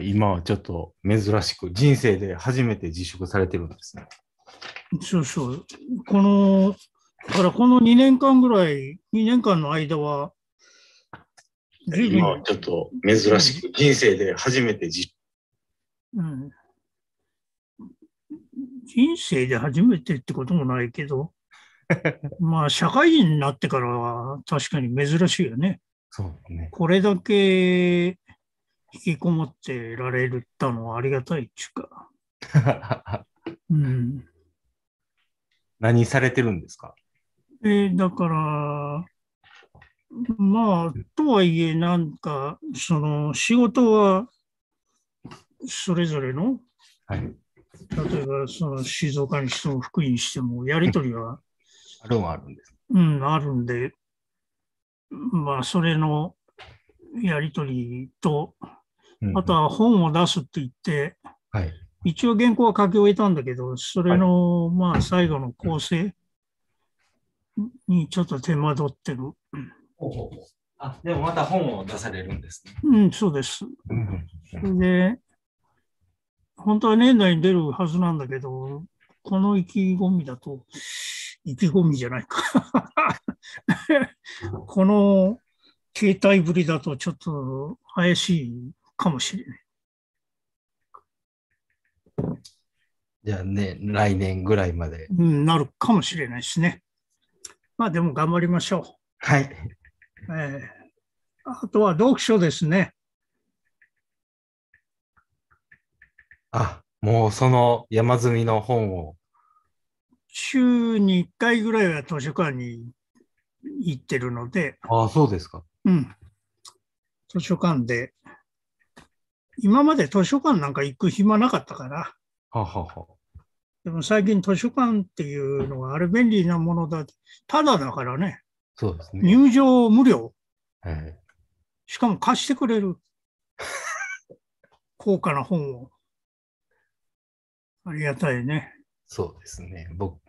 今はちょっと珍しく、人生で初めて自粛されてるんですね。そうそう。この、だからこの2年間ぐらい、2年間の間は、今はちょっと珍しく、人生で初めて辞、うん、人生で初めてってこともないけど、まあ社会人になってからは確かに珍しいよね。そうねこれだけ引きこもってられるったのはありがたいっちゅうか。うん、何されてるんですかえー、だから、まあ、とはいえ、なんか、その仕事はそれぞれの、はい、例えばその静岡にしても福井にしても、やりとりは あるはあるんです。うん、あるんで、まあ、それのやりとりと、あとは本を出すって言って、はい、一応原稿は書き終えたんだけど、それの、まあ最後の構成にちょっと手間取ってる。あでもまた本を出されるんですね。うん、そうです。で、本当は年内に出るはずなんだけど、この意気込みだと、意気込みじゃないか この携帯ぶりだとちょっと怪しいかもしれない。じゃあね、来年ぐらいまで。うん、なるかもしれないしね。まあでも頑張りましょう。はい。えー、あとは読書ですね。あ、もうその山積みの本を。週に1回ぐらいは図書館に行ってるので。ああ、そうですか。うん。図書館で今まで図書館なんか行く暇なかったから。はははでも最近図書館っていうのはあれ便利なものだ。ただだからね。そうですね。入場無料。はい、しかも貸してくれる。高価な本を。ありがたいね。そうですね。僕、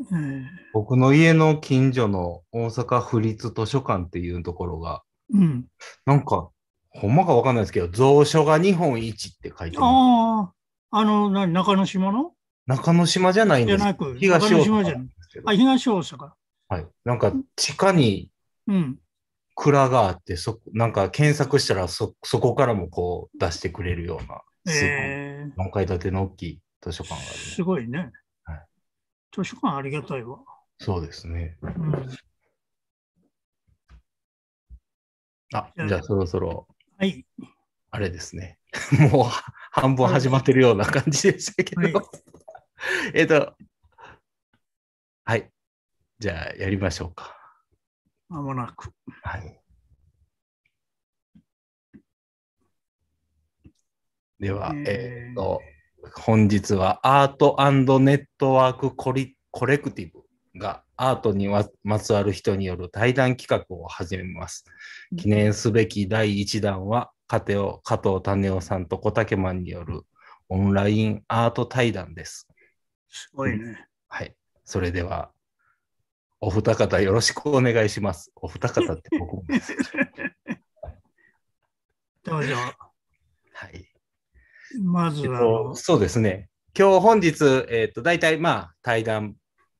えー、僕の家の近所の大阪府立図書館っていうところが、うん、なんかほんまかわかんないですけど、蔵書が日本一って書いてあああ、あの、な中之島の中之島じゃないんですじゃなく、東大阪なんですけど。あ、東大阪。はい。なんか、地下に蔵があって、そ、なんか検索したらそ、そこからもこう出してくれるような、すごい。4階建ての大きい図書館がある、ね、すごいね。はい、図書館ありがたいわ。そうですね。うん、あ、じゃあそろそろ。はい。あれですね。もう半分始まってるような感じでしたけど、はい。えっと、はい。じゃあ、やりましょうか。まもなく。はい。では、えー、っと、本日はアートネットワークコリコレクティブがアートにまつわる人による対談企画を始めます。記念すべき第1弾は、加藤種夫さんと小竹マンによるオンラインアート対談です。すごいね。はい。それでは、お二方よろしくお願いします。お二方って僕もです。どうぞ。はい。まずは、えっと、そうですね。今日本日、えっ、と、大体まあ対談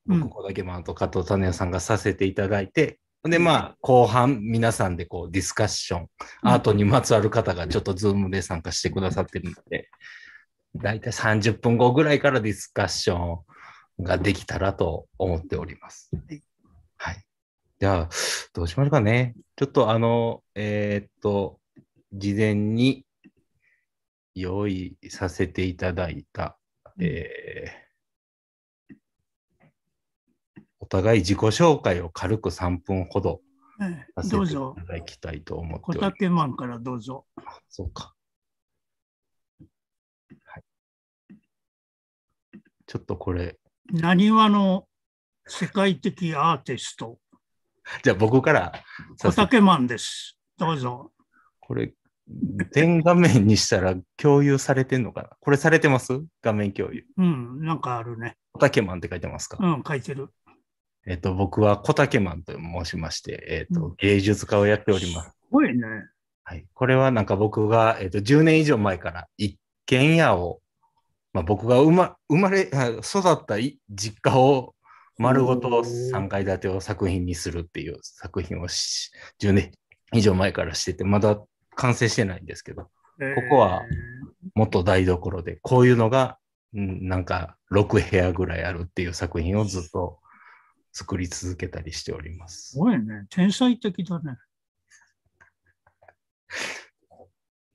ここだけマンと加藤種屋さんがさせていただいて、うん、で、まあ、後半、皆さんでこう、ディスカッション、アートにまつわる方がちょっとズームで参加してくださってるので、大体たい30分後ぐらいからディスカッションができたらと思っております。はい。じゃあ、どうしましょうかね。ちょっとあの、えー、っと、事前に用意させていただいた、えー互い自己紹介を軽く3分ほどさせていただきたいと思っております。マンからどうぞ。そうか。はい。ちょっとこれ。なにわの世界的アーティスト。じゃあ僕から。おたけマンです。どうぞ。これ、全画面にしたら共有されてんのかなこれされてます画面共有。うん、なんかあるね。おたけマンって書いてますかうん、書いてる。えっ、と、僕は小竹マンと申しまして、えっ、と、芸術家をやっております。すごいね。はい。これはなんか僕が、えっ、と、10年以上前から一軒家を、まあ、僕が生ま生まれ、育った実家を丸ごと3階建てを作品にするっていう作品をし10年以上前からしてて、まだ完成してないんですけど、ここは元台所で、こういうのが、なんか6部屋ぐらいあるっていう作品をずっと作り続けたりしております。すごいね。天才的だね。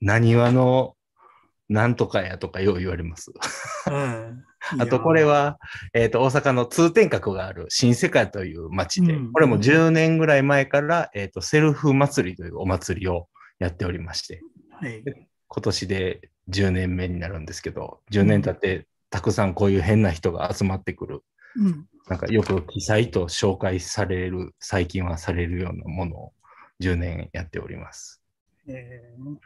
なにわのなんとかやとかよう言われます。うん、あとこれは、えっ、ー、と、大阪の通天閣がある新世界という町で、うん、これも10年ぐらい前から、えっ、ー、と、セルフ祭りというお祭りをやっておりまして、はい、今年で10年目になるんですけど、10年経ってたくさんこういう変な人が集まってくるなんかよく記載と紹介される、最近はされるようなものを10年やっております。えー、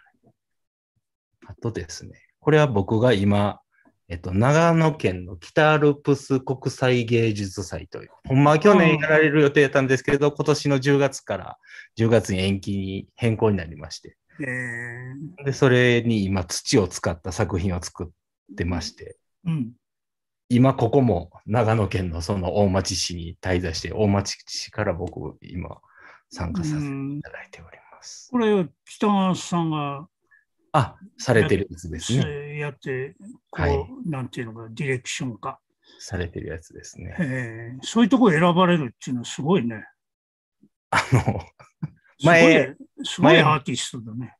あとですね、これは僕が今、えっと、長野県の北アルプス国際芸術祭という、ほんまは去年やられる予定だったんですけど、今年の10月から10月に延期に変更になりまして、えー、でそれに今、土を使った作品を作ってまして、うん、今ここも長野県のその大町市に滞在して、大町市から僕今参加させていただいております。これ北川さんが。あ、されてるやつですね。やって、こう、はい、なんていうのか、ディレクションか。されてるやつですね。えー、そういうとこ選ばれるっていうのはすごいね。あの、前、すごいアーティストだね。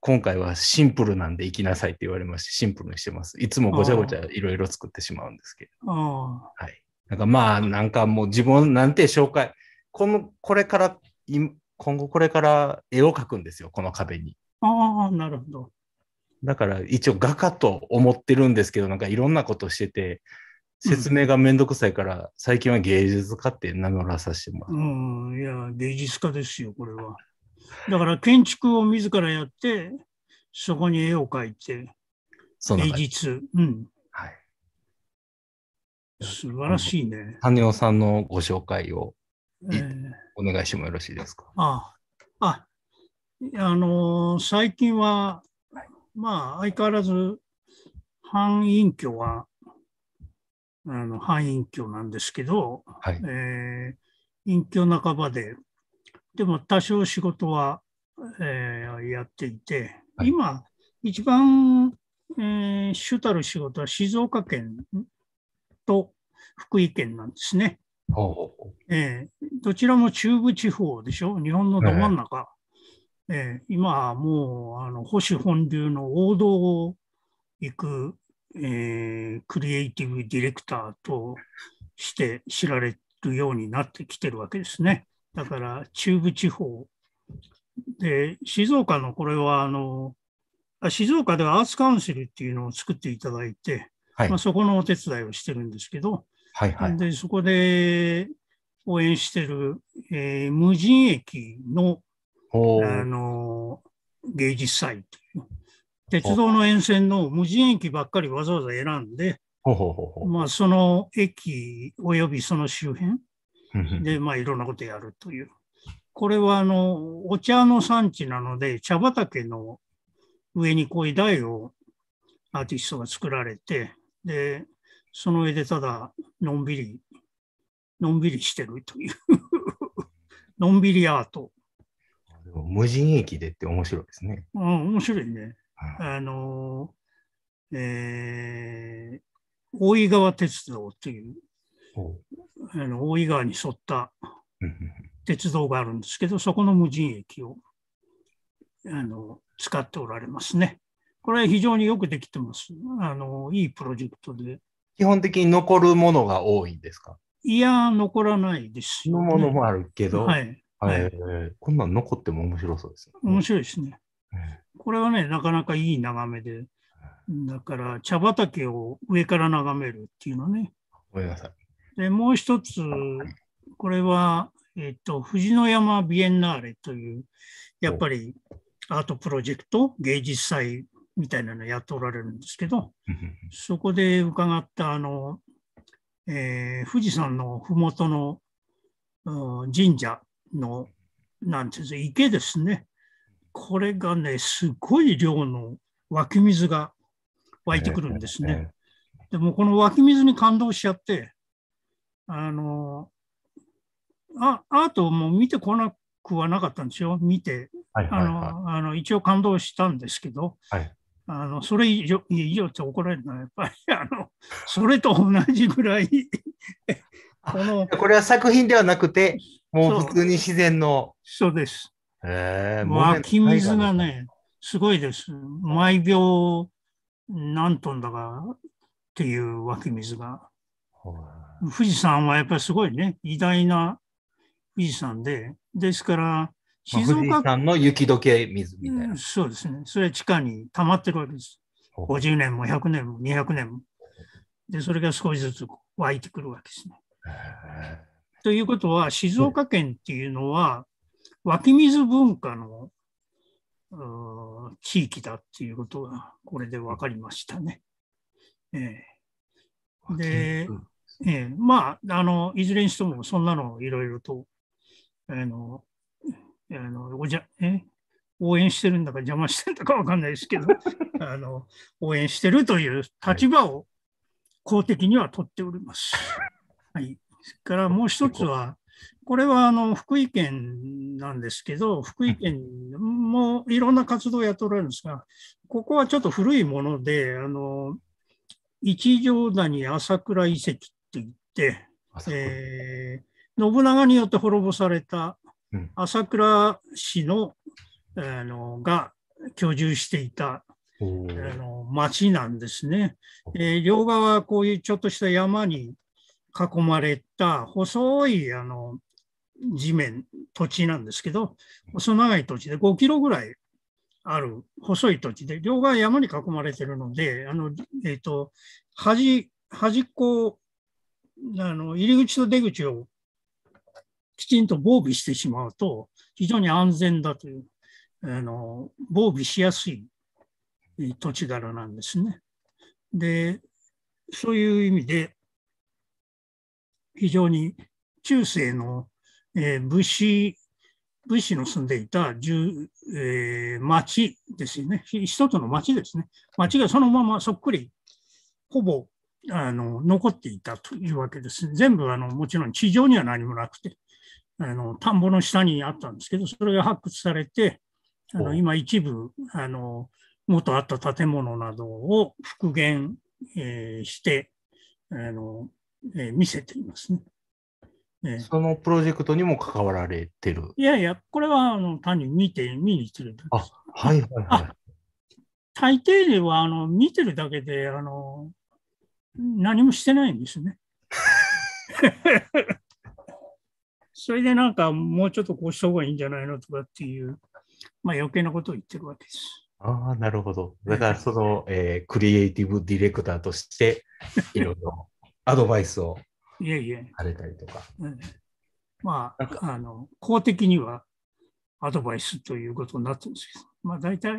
今回はシンプルなんで行きなさいって言われますしシンプルにしてます。いつもごちゃごちゃいろいろ作ってしまうんですけど。はい。なんかまあ、なんかもう自分なんて紹介、この、これから、今後これから絵を描くんですよ、この壁に。ああ、なるほど。だから一応画家と思ってるんですけど、なんかいろんなことしてて、説明がめんどくさいから、うん、最近は芸術家って名乗らさせてもらう。うん、いや、芸術家ですよ、これは。だから建築を自らやって、そこに絵を描いて、芸術。うん。はい。素晴らしいね。羽生さんのご紹介を、えー、お願いしてもよろしいですか。ああ、あのー、最近は、まあ、相変わらず、反隠居は、あの、反隠居なんですけど、はい、えー、隠居半ばで、でも多少仕事は、えー、やっていて、はい、今、一番、えー、主たる仕事は静岡県と福井県なんですね。えー、どちらも中部地方でしょ、日本のど真ん中。ええー、今はもうあの保守本流の王道を行く、えー、クリエイティブディレクターとして知られるようになってきてるわけですね。だから中部地方。で、静岡のこれはあの、静岡ではアーツカウンセルっていうのを作っていただいて、はい、まあ、そこのお手伝いをしてるんですけど、はいはい、でそこで応援してる、えー、無人駅のあの芸術祭という、鉄道の沿線の無人駅ばっかりわざわざ選んで、まあ、その駅及びその周辺、で、まあ、いろんなことやるという。これは、あの、お茶の産地なので、茶畑の上にこういう台をアーティストが作られて、で、その上でただ、のんびり、のんびりしてるという のんびりアート。無人駅でって面白いですね。うん、面白いね。あの、えー、大井川鉄道という、あの大井川に沿った鉄道があるんですけど、そこの無人駅をあの使っておられますね。これは非常によくできてます。あのいいプロジェクトで。基本的に残るものが多いんですかいや、残らないです、ね。のものもあるけど、はい、はい、こんなん残っても面白そうですね。面白いですね。これはね、なかなかいい眺めで、だから茶畑を上から眺めるっていうのね。ごめんなさい。で、もう一つ、これは、えっと、藤の山ビエンナーレという、やっぱりアートプロジェクト、芸術祭みたいなのやっておられるんですけど、そこで伺った、あの、えー、富士山の麓の、うん、神社の、なんていうんですか、池ですね。これがね、すごい量の湧き水が湧いてくるんですね。でもこの湧き水に感動しちゃって、あの、あアートも見てこなくはなかったんですよ、見て。あのあの一応感動したんですけど、はい、あのそれ以上以上って怒られるのは、やっぱり あのそれと同じぐらい この。これは作品ではなくて、もう普通に自然の。そうです。え湧き水がね、すごいです。毎秒何トンだかっていう湧き水が。富士山はやっぱりすごいね、偉大な富士山で、ですから、静岡、まあ、山の雪解け水みたいな、うん、そうですね。それは地下に溜まってるわけです。50年も100年も200年も。で、それが少しずつ湧いてくるわけですね。ということは、静岡県っていうのは、湧き水文化の地域だっていうことが、これで分かりましたね。えー、で、えー、まあ、あの、いずれにしても、そんなのいろいろと、あの、あのおじゃえ応援してるんだか邪魔してるんだかわかんないですけど、あの、応援してるという立場を公的には取っております。はい。それからもう一つは、これはあの福井県なんですけど、福井県もいろんな活動をやっておられるんですが、ここはちょっと古いもので、あの一条谷朝倉遺跡っ、えー、信長によって滅ぼされた朝倉氏の,、あのが居住していたあの町なんですね、えー、両側こういうちょっとした山に囲まれた細いあの地面、土地なんですけど、細長い土地で5キロぐらいある細い土地で、両側山に囲まれてるので、あのえーと、と端端っこあの入り口と出口をきちんと防備してしまうと、非常に安全だという、あの防備しやすい土地柄なんですね。で、そういう意味で、非常に中世の、えー、武士、武士の住んでいた、えー、町ですよね。一つの町ですね。町がそのままそっくり、ほぼあの残っていたというわけです。全部あのもちろん地上には何もなくてあの、田んぼの下にあったんですけど、それが発掘されて、あの今一部あの元あった建物などを復元、えー、してあの、えー、見せていますね。ね、そのプロジェクトにも関わられてるいやいや、これはあの単に見て、見に行ってるあ、はいはいはい。大抵ではあの見てるだけであの何もしてないんですね。それでなんかもうちょっとこうした方がいいんじゃないのとかっていう、まあ余計なことを言ってるわけです。ああ、なるほど。だからその、えー、クリエイティブディレクターとして、いろいろアドバイスをされたりとか。いいうん、まあ、あの、公的にはアドバイスということになってるんですけど、まあ大体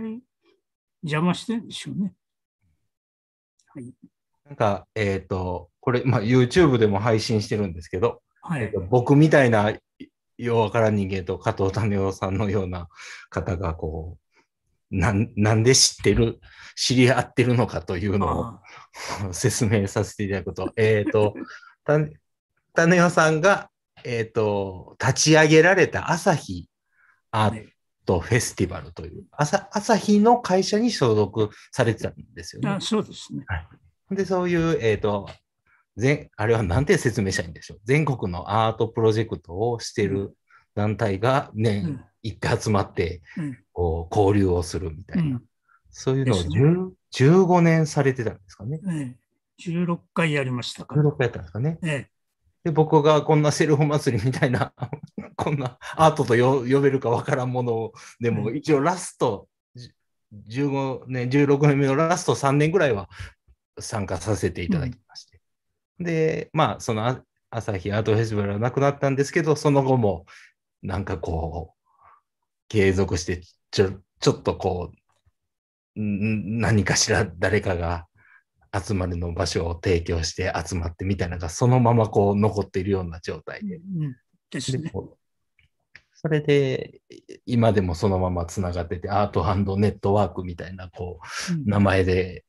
邪魔してるんでしょうね。はい。なんか、えっ、ー、と、これ、まあ、YouTube でも配信してるんですけど、はい、えーと、僕みたいなようわからん人間と加藤種夫さんのような方が、こう、なんで知ってる、知り合ってるのかというのを 説明させていただくと、えっ、ー、と、種 男さんが、えっ、ー、と、立ち上げられた朝日アートフェスティバルという、朝朝日の会社に所属されてたんですよね。あそうですね。はいで、そういう、えっ、ー、と、全、あれは何て説明したいんでしょう。全国のアートプロジェクトをしてる団体が年一回集まって、こう、交流をするみたいな。そういうのを15年されてたんですかね。ええ、16回やりましたから。16回やったんですかね。ええ、で、僕がこんなセルフ祭りみたいな こんなアートと呼べるかわからんものを、でも一応ラスト、15年、16年目のラスト3年ぐらいは参加させていただきまして。うん、で、まあ、その朝日アートフェスティバルはなくなったんですけど、その後も、なんかこう、継続して、ちょ、ちょっとこう、何かしら誰かが集まりの場所を提供して集まってみたいなのが、そのままこう残っているような状態で。うんですね。それで、今でもそのままつながってて、アートネットワークみたいな、こう、名前で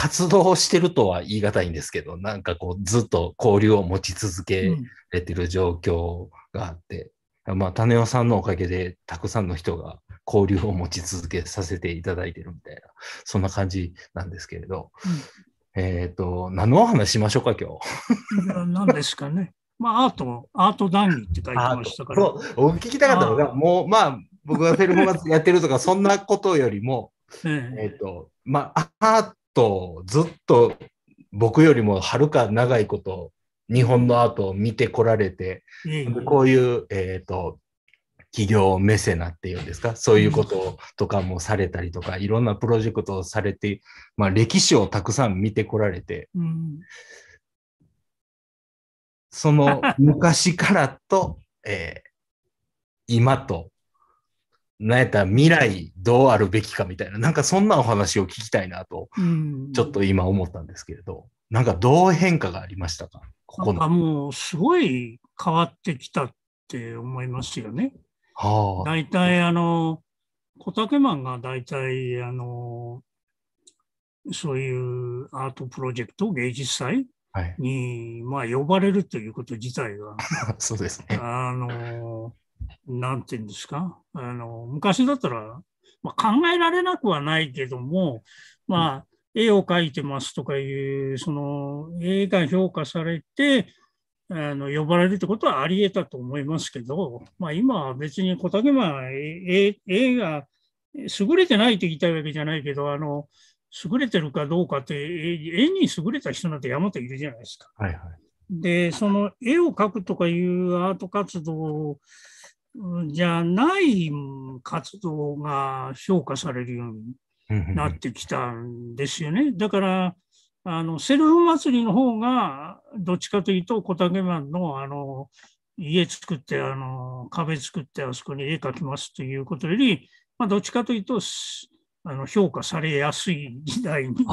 活動してるとは言い難いんですけど、なんかこう、ずっと交流を持ち続けれてる状況があって、うん、まあ、種尾さんのおかげで、たくさんの人が交流を持ち続けさせていただいてるみたいな、そんな感じなんですけれど、うん、えっ、ー、と、何のお話しましょうか、今日。何ですかね。まあ、アート、アート談義って書いてましたから。そう、お聞きたかったのが、もう、まあ、僕がフェルモがーやってるとか、そんなことよりも、えっ、ー、と、まあ、アーとずっと僕よりもはるか長いこと日本のアートを見てこられて、うん、こういう、えーと、企業メセナっていうんですかそういうこととかもされたりとかいろんなプロジェクトをされて、まあ、歴史をたくさん見てこられて、うん、その昔からと、えー、今となんやったら未来どうあるべきかみたいな、なんかそんなお話を聞きたいなと、ちょっと今思ったんですけれど、なんかどう変化がありましたかここなんかもうすごい変わってきたって思いますよね。はあ、大体あの、小竹マンが大体あの、そういうアートプロジェクト、芸術祭に、はい、まあ呼ばれるということ自体が、そうですね。あの、なんて言うんですか、あの昔だったら、まあ、考えられなくはないけども、まあ、絵を描いてますとかいう、その絵が評価されて、あの呼ばれるってことはありえたと思いますけど、まあ、今は別に小竹は絵が優れてないって言いたいわけじゃないけど、あの優れてるかどうかって、絵に優れた人なんて山といるじゃないですか。はいはい、で、その絵を描くとかいうアート活動じゃない活動が評価されるようになってきたんですよね。だからあのセルフ祭りの方がどっちかというと小竹マンのあの家作ってあの壁作ってあそこに絵描きますということより、まあ、どっちかというとあの評価されやすい時代に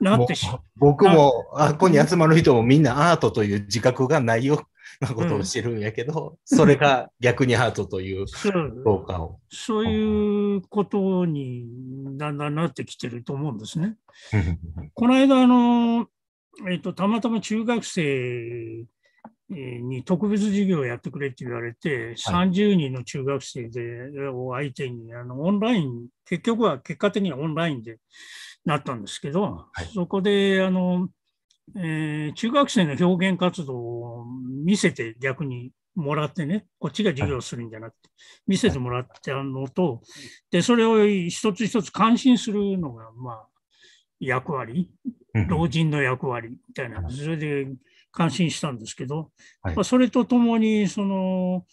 なってしまう。僕もあここに集まる人もみんなアートという自覚がないよなことをしてるんやけど、うん、それが逆にハートという効果を。そういうことにだんだんなってきてると思うんですね。この間、あの、えっと、たまたま中学生に特別授業をやってくれって言われて、はい、30人の中学生でを相手にあのオンライン結局は結果的にはオンラインでなったんですけど、はい、そこであのえー、中学生の表現活動を見せて逆にもらってね、こっちが授業するんじゃなくて、見せてもらってのと、で、それを一つ一つ感心するのが、まあ、役割、老人の役割みたいな、それで感心したんですけど、まあ、それとともに、その、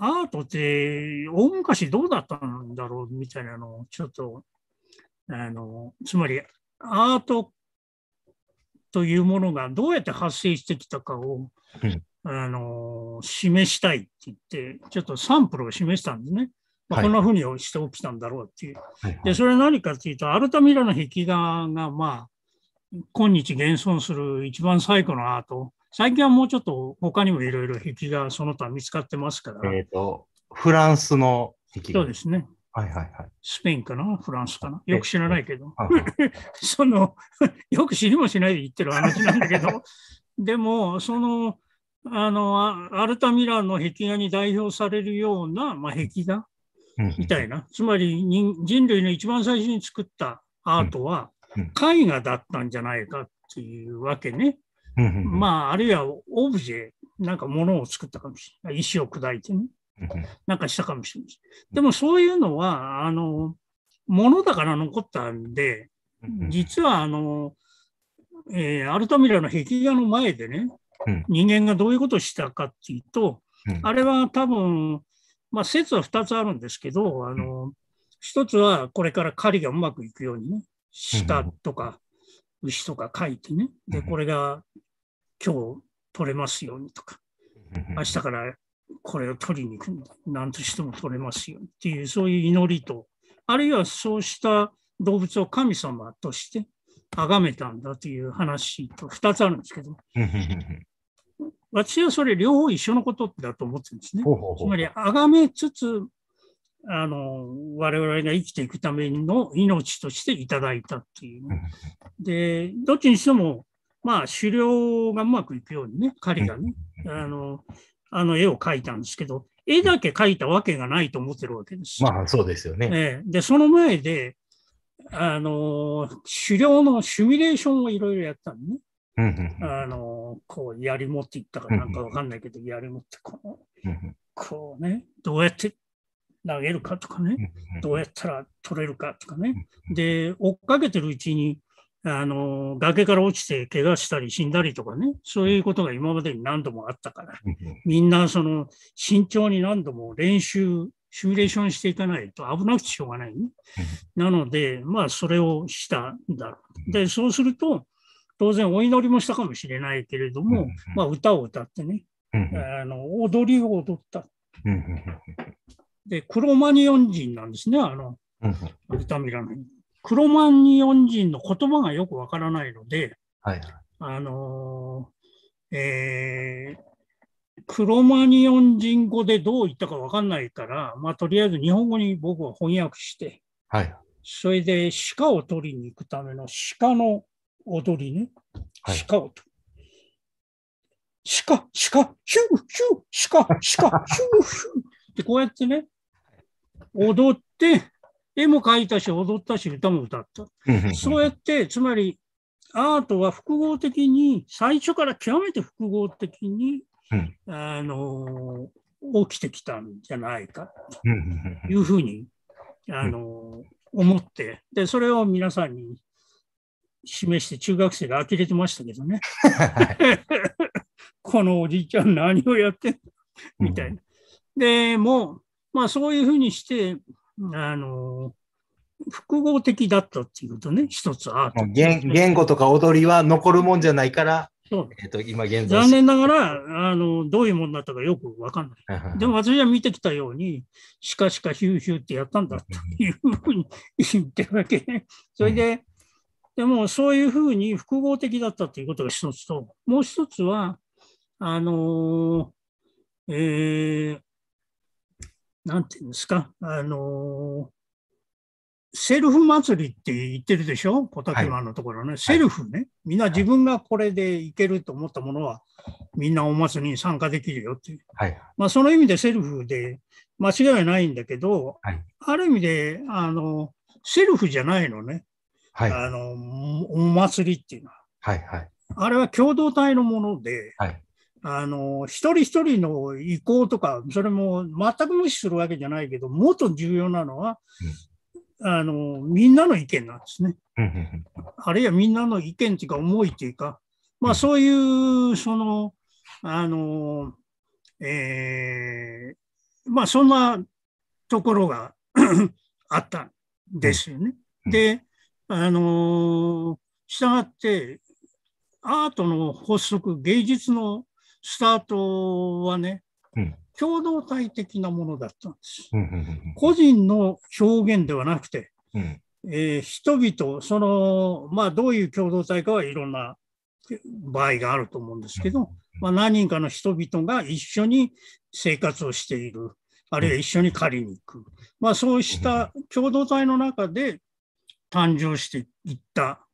アートって大昔どうだったんだろうみたいなのをちょっと、あの、つまりアートというものがどうやって発生してきたかを、うん、あの示したいって言って、ちょっとサンプルを示したんですね。まあ、こんなふうにして起きたんだろうっていう。はい、で、それは何かっていうと、アルタミラの壁画が、まあ、今日現存する一番最古のアート。最近はもうちょっと他にもいろいろ壁画その他見つかってますから。えっ、ー、と、フランスの壁画。そうですね。はいはいはい、スペインかな、フランスかな、よく知らないけど、その よく知りもしないで言ってる話なんだけど、でも、そのあのアルタミラの壁画に代表されるような、まあ、壁画みたいな、つまり人類の一番最初に作ったアートは絵画だったんじゃないかっていうわけね。まあ、あるいはオブジェ、なんか物を作ったかもしれない。石を砕いてね。なんかしたかもしれない。でもそういうのは、あの、ものだから残ったんで、実はあの、えー、アルタミラの壁画の前でね、人間がどういうことをしたかっていうと、あれは多分、まあ、説は2つあるんですけど、あの、1つはこれから狩りがうまくいくようにね、鹿とか牛とか書いてね、で、これが今日取れますようにとか、明日からこれを取りに行くんだ。何としても取れますよっていう、そういう祈りと、あるいはそうした動物を神様として崇めたんだという話と2つあるんですけど、私はそれ両方一緒のことだと思ってるんですね。つまり、崇めつつ、あの我々が生きていくための命としていただいたっていう。で、どっちにしても、まあ、狩猟がうまくいくようにね、狩りがね、あのあの絵を描いたんですけど、絵だけ描いたわけがないと思ってるわけです。まあそうですよね。で、その前で、あの、狩猟のシミュレーションをいろいろやったのね。んあの、こう、槍持っていったかなんかわかんないけど、やり槍持って、この、うこうね、どうやって投げるかとかね、どうやったら取れるかとかね。で、追っかけてるうちに、あの、崖から落ちて怪我したり死んだりとかね、そういうことが今までに何度もあったから、みんなその慎重に何度も練習、シミュレーションしていかないと危なくてしょうがない、ね。なので、まあそれをしたんだろう。で、そうすると、当然お祈りもしたかもしれないけれども、まあ歌を歌ってね、あの踊りを踊った。で、クロマニオン人なんですね、あの、アルタミラの。クロマニオン人の言葉がよくわからないので、はい、あのー、えー、クロマニオン人語でどう言ったかわかんないから、まあ、とりあえず日本語に僕は翻訳して、はい、それで鹿を取りに行くための鹿の踊りね、はい、鹿を鹿、鹿、ヒュー、ヒュー、鹿、鹿、ヒュー、ヒューってこうやってね、踊って、絵も描いたし、踊ったし、歌も歌った。そうやって、つまりアートは複合的に、最初から極めて複合的に、うん、あの起きてきたんじゃないかというふうに、あの思って、で、それを皆さんに示して中学生が呆れてましたけどね。このおじいちゃん何をやってんのみたいな。でも、まあそういうふうにして、あの、複合的だったっていうとね、一つアート、言語とか踊りは残るもんじゃないから、えー、と今現在残念ながらあの、どういうもんだったかよく分かんない。でも私は見てきたように、しかしかヒューヒューってやったんだというふうに言ってるわけ。それで、でもそういうふうに複合的だったということが一つと、もう一つは、あのー、えー、なんていうんですか、あのセルフ祭りって言ってるでしょ、小竹馬のところね、はい、セルフね、みんな自分がこれでいけると思ったものは、みんなお祭りに参加できるよっていう、はい、まあ、その意味でセルフで間違いないんだけど、はい、ある意味であのセルフじゃないのね、あのお祭りっていうのは。はいはい、あれは共同体のもので、はいあの、一人一人の意向とか、それも全く無視するわけじゃないけど、もっと重要なのは、うん、あの、みんなの意見なんですね。あるいはみんなの意見というか、思いというか、まあそういう、その、あの、えー、まあそんなところが あったんですよね。で、あの、したがって、アートの発足、芸術のスタートはね、うん、共同体的なものだったんです。個人の表現ではなくて、うん、えー、人々、その、まあ、どういう共同体かはいろんな場合があると思うんですけど、ま何人かの人々が一緒に生活をしている、あるいは一緒に狩りに行く、まあ、そうした共同体の中で誕生していった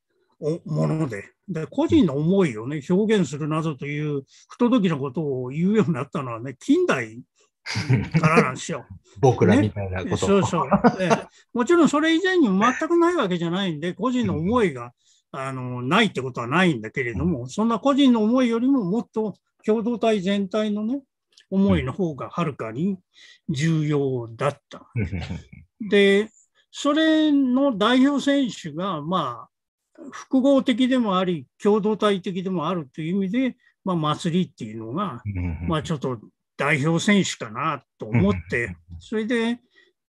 ものでで、個人の思いを、ね、表現するなどという不届きなことを言うようになったのは、ね、近代からなんですよ。僕らみたいなこと、ね、そうそう、えもちろんそれ以前に全くないわけじゃないんで、個人の思いが、あのないってことはないんだけれども、そんな個人の思いよりももっと共同体全体のね、思いの方がはるかに重要だった。で、それの代表選手が、まあ、複合的でもあり、共同体的でもあるという意味で、まあ、祭りっていうのが、まあ、ちょっと代表選手かなと思って、それで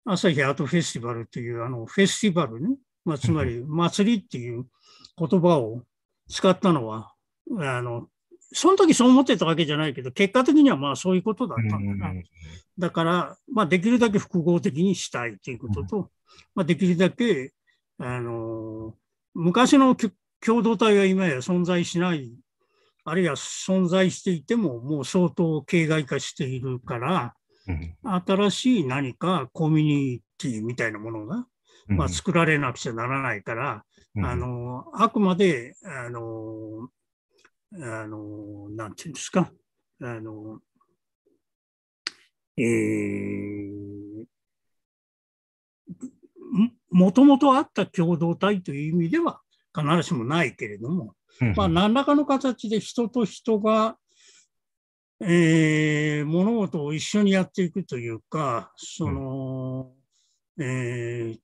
朝日アートフェスティバルというあのフェスティバルね、まあ、つまり祭りっていう言葉を使ったのは、あのその時そう思ってたわけじゃないけど、結果的にはまあそういうことだったんだな。だから、まあ、できるだけ複合的にしたいということと、まあ、できるだけ、あの昔の共同体は今や存在しない、あるいは存在していても、もう相当形骸化しているから、うん、新しい何かコミュニティみたいなものが、まあ、作られなくちゃならないから、うん、あのあくまであのあの、なんていうんですか、あの、えー、もともとあった共同体という意味では必ずしもないけれども、まあ、何らかの形で人と人が、えー、物事を一緒にやっていくというか、その、えー、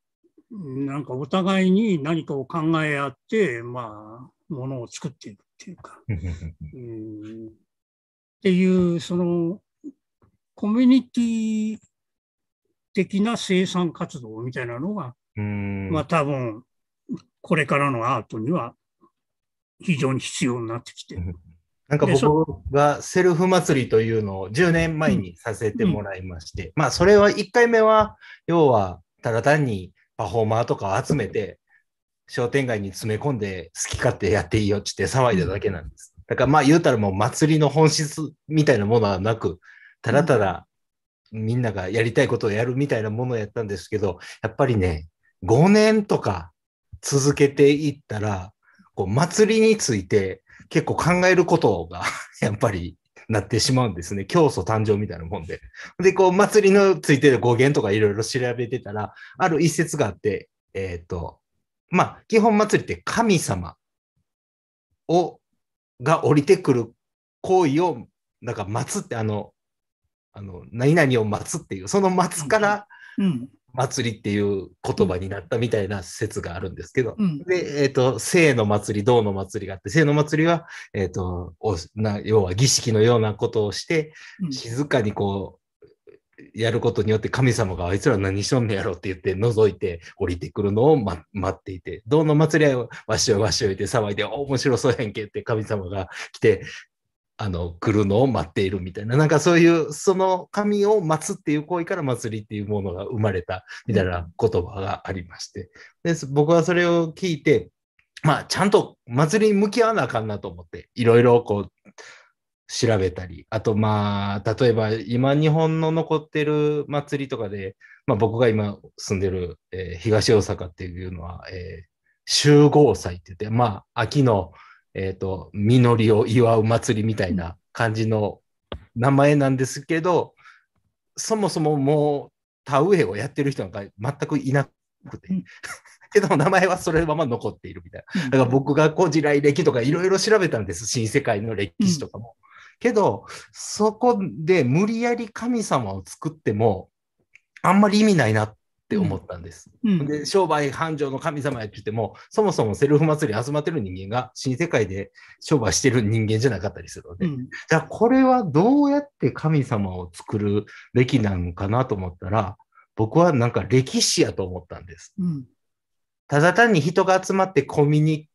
なんかお互いに何かを考え合って、まあ、物を作っていくっていうか、うん、っていう、その、コミュニティ的な生産活動みたいなのが、まあ多分、これからのアートには非常に必要になってきてなんか僕がセルフ祭りというのを10年前にさせてもらいまして、うんうん、まあそれは1回目は、要はただ単にパフォーマーとかを集めて、商店街に詰め込んで好き勝手やっていいよって騒いだだけなんです。だからまあ言うたらもう祭りの本質みたいなものはなく、ただただみんながやりたいことをやるみたいなものをやったんですけど、やっぱりね、5年とか続けていったら、こう祭りについて結構考えることが やっぱりなってしまうんですね。教祖誕生みたいなもんで。で、こう、祭りのついてる語源とかいろいろ調べてたら、ある一節があって、えっ、ー、と、まあ、基本祭りって神様を、が降りてくる行為を、なんか、待つって、あの、あの、何々を待つっていう、その待つから、うん、祭りっていう言葉になったみたいな説があるんですけど、うん、で、えっ、ー、と、生の祭り、銅の祭りがあって、生の祭りは、えっ、ー、とな、要は儀式のようなことをして、静かにこう、やることによって神様があいつら何しとんねやろって言って覗いて降りてくるのを、ま、待っていて、銅の祭りはわしをわしをいて騒いで、お面白そうやんけって神様が来て、あの、来るのを待っているみたいな、なんかそういう、その神を待つっていう行為から祭りっていうものが生まれたみたいな言葉がありまして、で僕はそれを聞いて、まあ、ちゃんと祭りに向き合わなあかんなと思って、いろいろこう、調べたり、あとまあ、例えば今日本の残ってる祭りとかで、まあ僕が今住んでる、えー、東大阪っていうのは、えー、集合祭って言って、まあ、秋の、えっ、ー、と、実りを祝う祭りみたいな感じの名前なんですけど、そもそももう田植えをやってる人なんか全くいなくて。けど名前はそれまま残っているみたいな。だから僕がこ地雷歴とかいろいろ調べたんです。新世界の歴史とかも。けど、そこで無理やり神様を作っても、あんまり意味ないなっって思ったんです。うん、で商売繁盛の神様やって言っても、そもそもセルフ祭り集まってる人間が新世界で商売してる人間じゃなかったりするので、うん、じゃこれはどうやって神様を作るべきなのかなと思ったら、僕はなんか歴史やと思ったんです。うん、ただ単に人が集まってコミュニ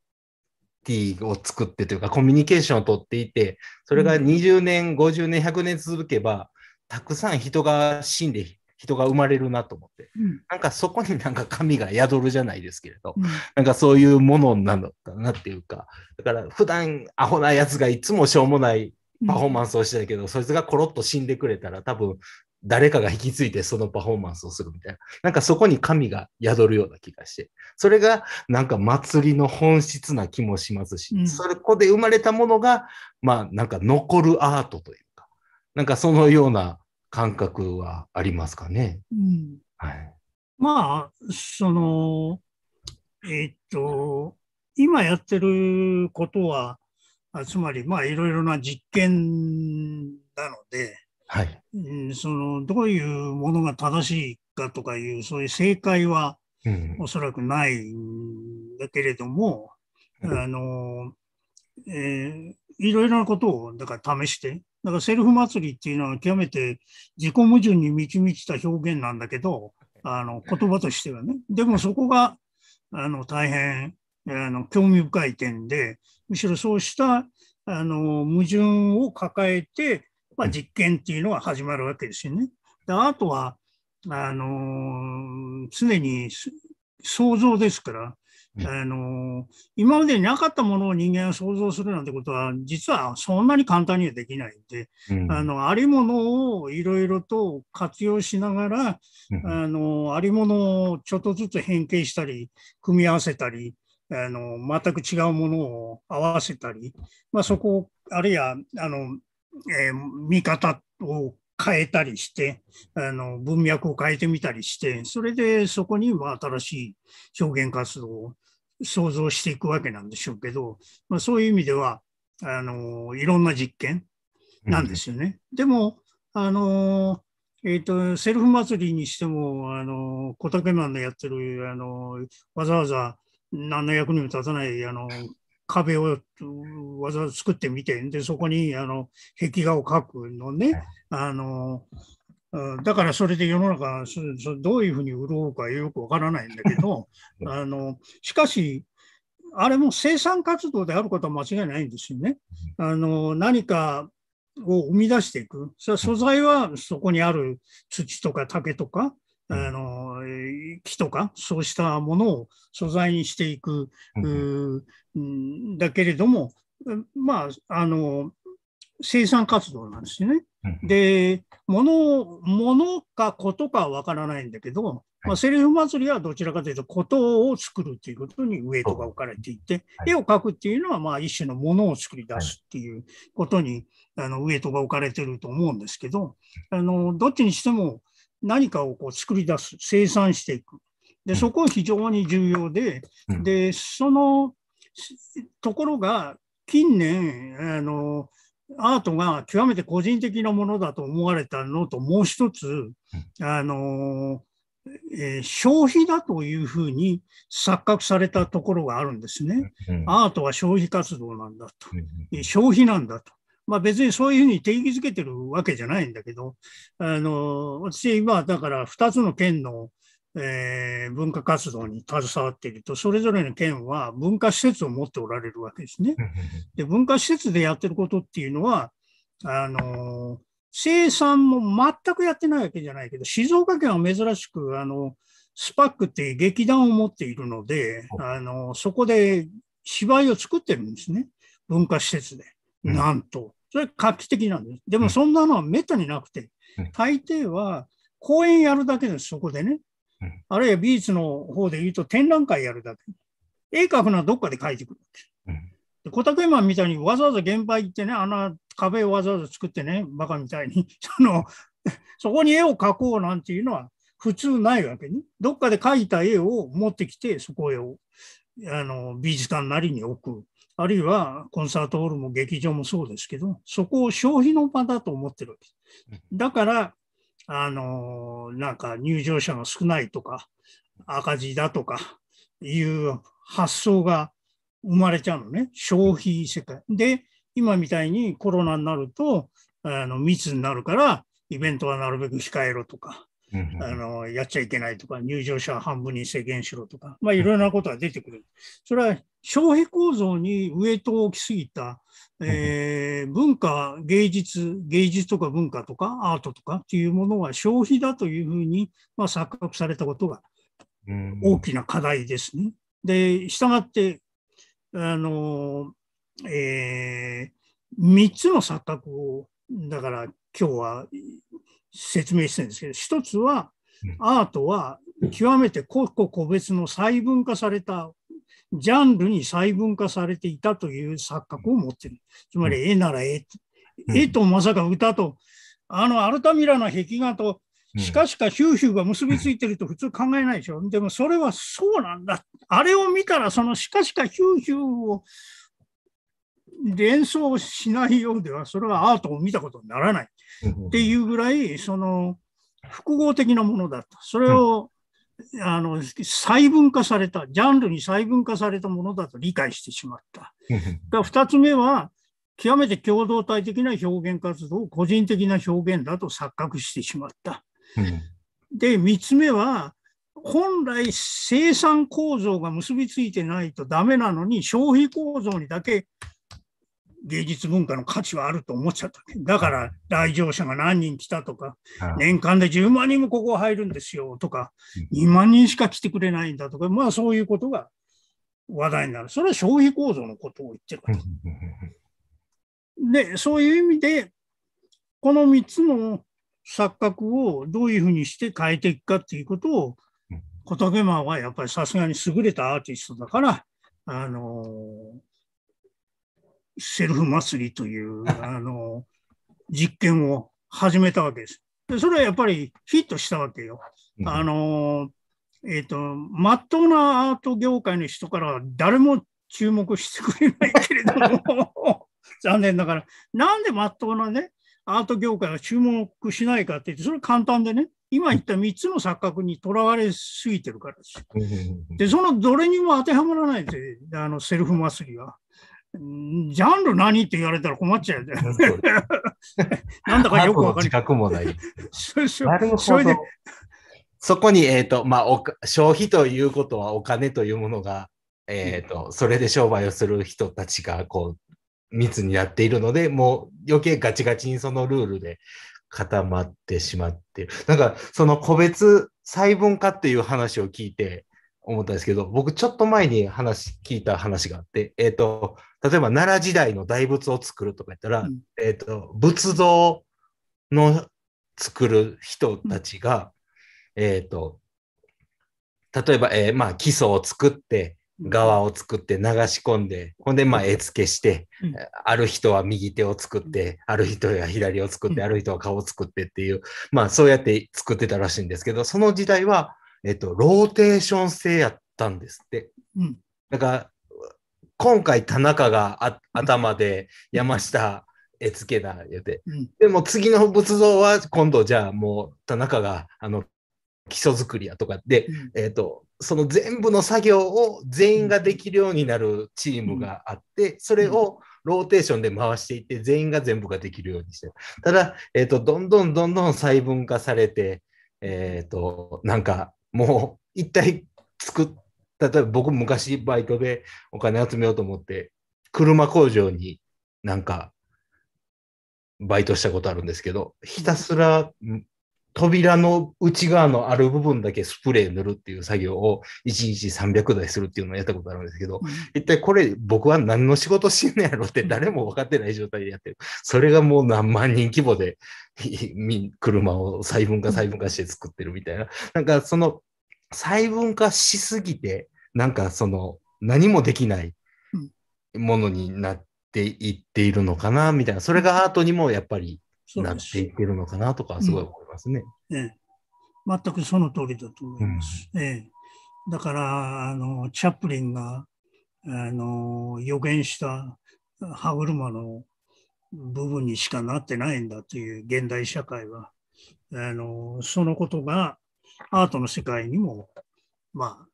ティを作ってというかコミュニケーションをとっていて、それが20年、50年、100年続けば、たくさん人が死んで人が生まれるなと思って、うん、なんかそこになんか神が宿るじゃないですけれど、うん、なんかそういうものなのかなっていうか、だから普段アホなやつがいつもしょうもないパフォーマンスをしてるけど、うん、そいつがコロッと死んでくれたら多分誰かが引き継いでそのパフォーマンスをするみたいな。なんかそこに神が宿るような気がして。それがなんか祭りの本質な気もしますし、うん、そこで生まれたものが、まあなんか残るアートというか、なんかそのような感覚はありますかね。うんはい、まあそのえー、っと今やってることはつまりまあいろいろな実験なので、はいうん、そのどういうものが正しいかとかいうそういう正解はおそらくないんだけれども、うん、あの、えー、いろいろなことをだから試して、だからセルフ祭りっていうのは極めて自己矛盾に満ち満ちた表現なんだけど、あの言葉としてはね。でもそこがあの大変あの興味深い点で、むしろそうしたあの矛盾を抱えて、まあ、実験っていうのが始まるわけですよね。であとはあの常に想像ですから、あの今までになかったものを人間は想像するなんてことは、実はそんなに簡単にはできないんで、うん、あのありものをいろいろと活用しながら、うん、あのありものをちょっとずつ変形したり、組み合わせたり、あの全く違うものを合わせたり、まあ、そこを、あるいはあの、えー、見方を変えたりしてあの文脈を変えてみたりしてそれでそこに新しい表現活動を想像していくわけなんでしょうけど、まあ、そういう意味ではあのいろんな実験なんですよね。うん、でもあのえーと、セルフ祭りにしても、あの小竹マンのやってるあの、わざわざ何の役にも立たないあの壁をわざわざ作ってみて、でそこにあの壁画を描くのね、あのだからそれで世の中どういうふうに潤うかよくわからないんだけど あのしかしあれも生産活動であることは間違いないんですよね。あの何かを生み出していく。素材はそこにある土とか竹とか、あの木とか、そうしたものを素材にしていく、うんだけれども、まあ、あの、生産活動なんですね。で、物ものかことかは分からないんだけど、まあ、セリフ祭りはどちらかというと、ことを作るということにウエイトが置かれていて、絵を描くっていうのは、まあ、一種のものを作り出すっていうことに、あのウエイトが置かれてると思うんですけど、あのどっちにしても何かをこう作り出す、生産していく。で、そこは非常に重要で、で、そのところが近年、あの、アートが極めて個人的なものだと思われたのともう一つ、あのえー、消費だというふうに錯覚されたところがあるんですね。アートは消費活動なんだと、え消費なんだと。まあ、別にそういうふうに定義づけてるわけじゃないんだけど、あの私今だから2つの県のえー、文化活動に携わっていると、それぞれの県は文化施設を持っておられるわけですね。で文化施設でやってることっていうのは、あのー、生産も全くやってないわけじゃないけど、静岡県は珍しく、あの、スパックっていう劇団を持っているので、あの、そこで芝居を作ってるんですね。文化施設で。なんと。それ画期的なんです。でもそんなのはめったになくて、大抵は公演やるだけです、そこでね。あるいは美術の方で言うと展覧会やるだけ。絵描くのはどっかで描いてくるわけ。小竹マンみたいにわざわざ現場行ってね、あの壁をわざわざ作ってね、バカみたいに、その、そこに絵を描こうなんていうのは普通ないわけね。どっかで描いた絵を持ってきて、そこへをあの美術館なりに置く。あるいはコンサートホールも劇場もそうですけど、そこを消費の場だと思ってるわけです。だから、あの、なんか入場者が少ないとか、赤字だとかいう発想が生まれちゃうのね。消費世界。で、今みたいにコロナになると、あの密になるから、イベントはなるべく控えろとか、あのやっちゃいけないとか、入場者半分に制限しろとか、まあ、いろんなことが出てくる。それは消費構造にウエイトを置きすぎた、えー、文化、芸術、芸術とか文化とかアートとかっていうものは消費だというふうに、まあ、錯覚されたことが大きな課題ですね。で、従って、あの、えー、3つの錯覚を、だから今日は説明してるんですけど、一つは、アートは極めて個々個別の細分化された、ジャンルに細分化されていたという錯覚を持ってる。つまり、絵なら絵、絵とまさか歌と、あのアルタミラの壁画と、しかしかヒューヒューが結びついてると普通考えないでしょ。でもそれはそうなんだ。あれを見たら、そのしかしかヒューヒューを連想しないようではそれはアートを見たことにならないっていうぐらいその複合的なものだったそれを、あの細分化されたジャンルに細分化されたものだと理解してしまった。だ2つ目は極めて共同体的な表現活動を個人的な表現だと錯覚してしまった。で3つ目は本来生産構造が結びついてないとダメなのに消費構造にだけ芸術文化の価値はあると思っちゃった、だから来場者が何人来たとか、年間で10万人もここ入るんですよとか、2万人しか来てくれないんだとか、まあそういうことが話題になる。それは消費構造のことを言ってるわけで、そういう意味で、この3つの錯覚をどういうふうにして変えていくかっていうことを、小竹マンはやっぱりさすがに優れたアーティストだから、あのーセルフ祭りという、あの、実験を始めたわけです。でそれはやっぱりヒットしたわけよ。あの、えっ、ー、と、まっとうなアート業界の人から誰も注目してくれないけれども、残念ながら、なんでまっとうなね、アート業界は注目しないかって言って、それ簡単でね、今言った3つの錯覚にとらわれすぎてるからです。で、そのどれにも当てはまらないんで、あのセルフ祭りは。ジャンル何って言われたら困っちゃうよ。なんだかよくわかる。自覚もない。なるほど。そこに、えっ、ー、と、まあお、消費ということはお金というものが、えっ、ー、と、それで商売をする人たちが、こう、密になっているので、もう余計ガチガチにそのルールで固まってしまっている。なんか、その個別細分化っていう話を聞いて思ったんですけど、僕ちょっと前に話、聞いた話があって、えっ、ー、と、例えば奈良時代の大仏を作るとか言ったら、うん、えっ、ー、と、仏像の作る人たちが、うん、えっ、ー、と、例えば、えー、まあ、基礎を作って、側を作って流し込んで、ほんで、まあ、絵付けして、うん、ある人は右手を作って、ある人は左を作って、ある人は顔を作ってっていう、まあ、そうやって作ってたらしいんですけど、その時代は、えっと、ローテーション制やったんですって。だから、今回田中が頭で山下絵付けだ言って、うん、でも次の仏像は今度じゃあもう田中があの基礎作りやとかで、うん、えと、その全部の作業を全員ができるようになるチームがあって、それをローテーションで回していって全員が全部ができるようにしてただ、えーと、どんどんどんどん細分化されて、えーと、となんかもう一体作って例えば僕昔バイトでお金集めようと思って、車工場になんかバイトしたことあるんですけど、ひたすら扉の内側のある部分だけスプレー塗るっていう作業を1日300台するっていうのをやったことあるんですけど、一体これ僕は何の仕事してんのやろって誰も分かってない状態でやってる。それがもう何万人規模で車を細分化細分化して作ってるみたいな。なんかその細分化しすぎて、なんかその何もできないものになっていっているのかな、みたいな。それがアートにもやっぱりなっていってるのかなとか、すごい思いますね。うん、全くその通りだと思います。うん、ええ、だからあの、チャップリンがあの予言した歯車の部分にしかなってないんだという現代社会は、あのそのことがアートの世界にも、ま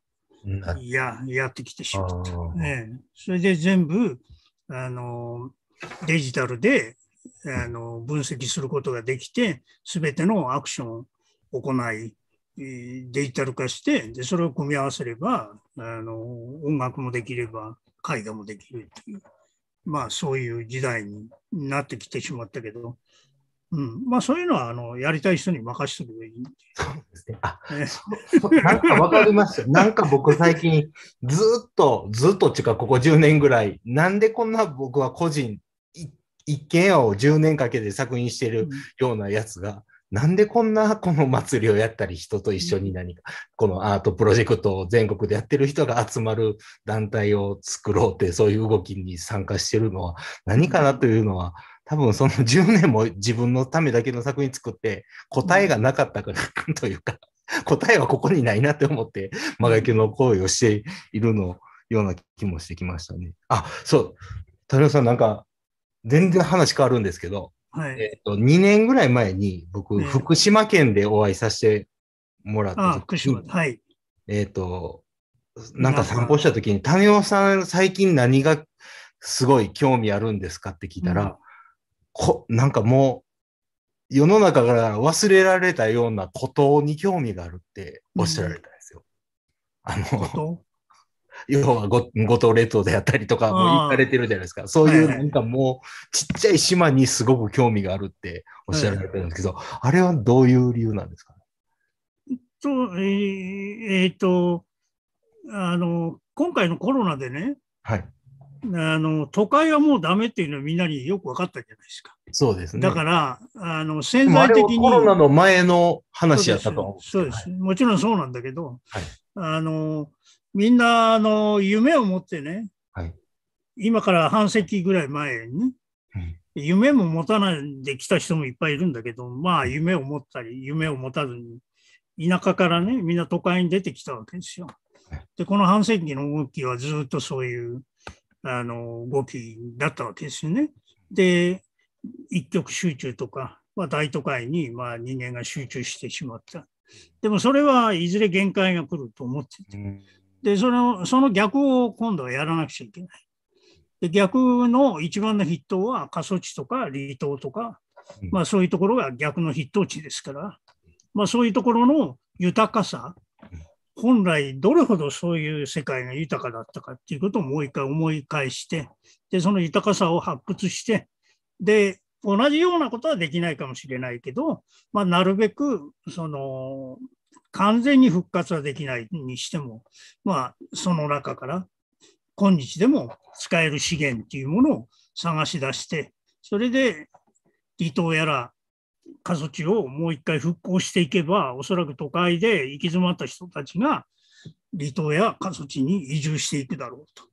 あ、や、やってきてしまった。ね、それで全部、あの、デジタルで、あの、分析することができて、すべてのアクションを行い、デジタル化してで、それを組み合わせればあの、音楽もできれば、絵画もできるという、まあそういう時代になってきてしまったけど、うん、まあそういうのはあのやりたい人に任せておけばいいんで。そうですね。あ、ね、そなんかわかりますよ。なんか僕最近ずっと、ずっとっかここ10年ぐらい、なんでこんな僕は個人、一軒家を10年かけて作品してるようなやつが、うん、なんでこんなこの祭りをやったり、人と一緒に何か、このアートプロジェクトを全国でやってる人が集まる団体を作ろうって、そういう動きに参加してるのは何かなというのは、うん多分その10 年も自分のためだけの作品作って答えがなかったから、うん、というか答えはここにないなって思って真きの行為をしているのような気もしてきましたね。あそう田中さんなんか全然話変わるんですけど、はいえーと、2年ぐらい前に僕、福島県でお会いさせてもらった福に、はい、えっ、ー、となんか散歩した時に「谷尾さん最近何がすごい興味あるんですか?」って聞いたら、こ、なんかもう、世の中から忘れられたようなことに興味があるっておっしゃられたんですよ。うん、あの、要は五島列島であったりとか、も行かれてるじゃないですか。そういうなんかもう、ちっちゃい島にすごく興味があるっておっしゃられてるんですけど、はいあれはどういう理由なんですかねと、えー、えー、っと、あの、今回のコロナでね、はい、あの都会はもうダメっていうのはみんなによく分かったじゃないですか。そうですね。だから、あの潜在的に。コロナの前の話やったと思う。そうですもちろんそうなんだけど、はい、あのみんなあの夢を持ってね、はい、今から半世紀ぐらい前にね、うん、夢も持たないで来た人もいっぱいいるんだけど、まあ夢を持ったり、夢を持たずに、田舎からね、みんな都会に出てきたわけですよ。で、この半世紀の動きはずっとそういうあの動きだったわけですよね。で、一極集中とか、まあ、大都会にまあ人間が集中してしまった。でもそれはいずれ限界が来ると思ってて。で、そのその逆を今度はやらなくちゃいけない。で逆の一番の筆頭は過疎地とか離島とか、まあ、そういうところが逆の筆頭地ですから、まあ、そういうところの豊かさ本来どれほどそういう世界が豊かだったかっていうことをもう一回思い返してでその豊かさを発掘してで同じようなことはできないかもしれないけど、まあ、なるべくその完全に復活はできないにしても、まあ、その中から今日でも使える資源っていうものを探し出してそれで離島やら過疎地をもう一回復興していけば、おそらく都会で行き詰まった人たちが離島や過疎地に移住していくだろうと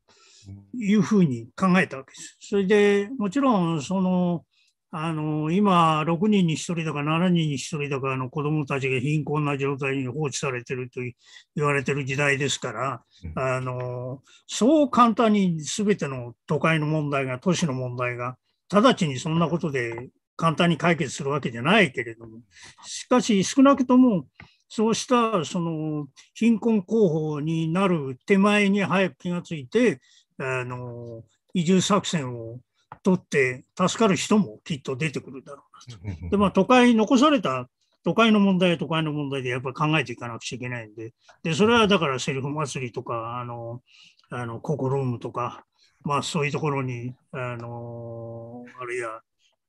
いうふうに考えたわけです。それでもちろんそのあの今6人に1人だか7人に1人だかの子どもたちが貧困な状態に放置されてると言われてる時代ですからあのそう簡単に全ての都会の問題が都市の問題が直ちにそんなことで簡単に解決するわけじゃないけれども、しかし少なくともそうしたその貧困候補になる手前に早く気がついて、あの移住作戦を取って助かる人もきっと出てくるだろうなと。でまあ、都会残された都会の問題は都会の問題でやっぱり考えていかなくちゃいけないんで、でそれはだからセリフ祭りとか、あの、あのココロームとか、まあそういうところに、あの、あるいは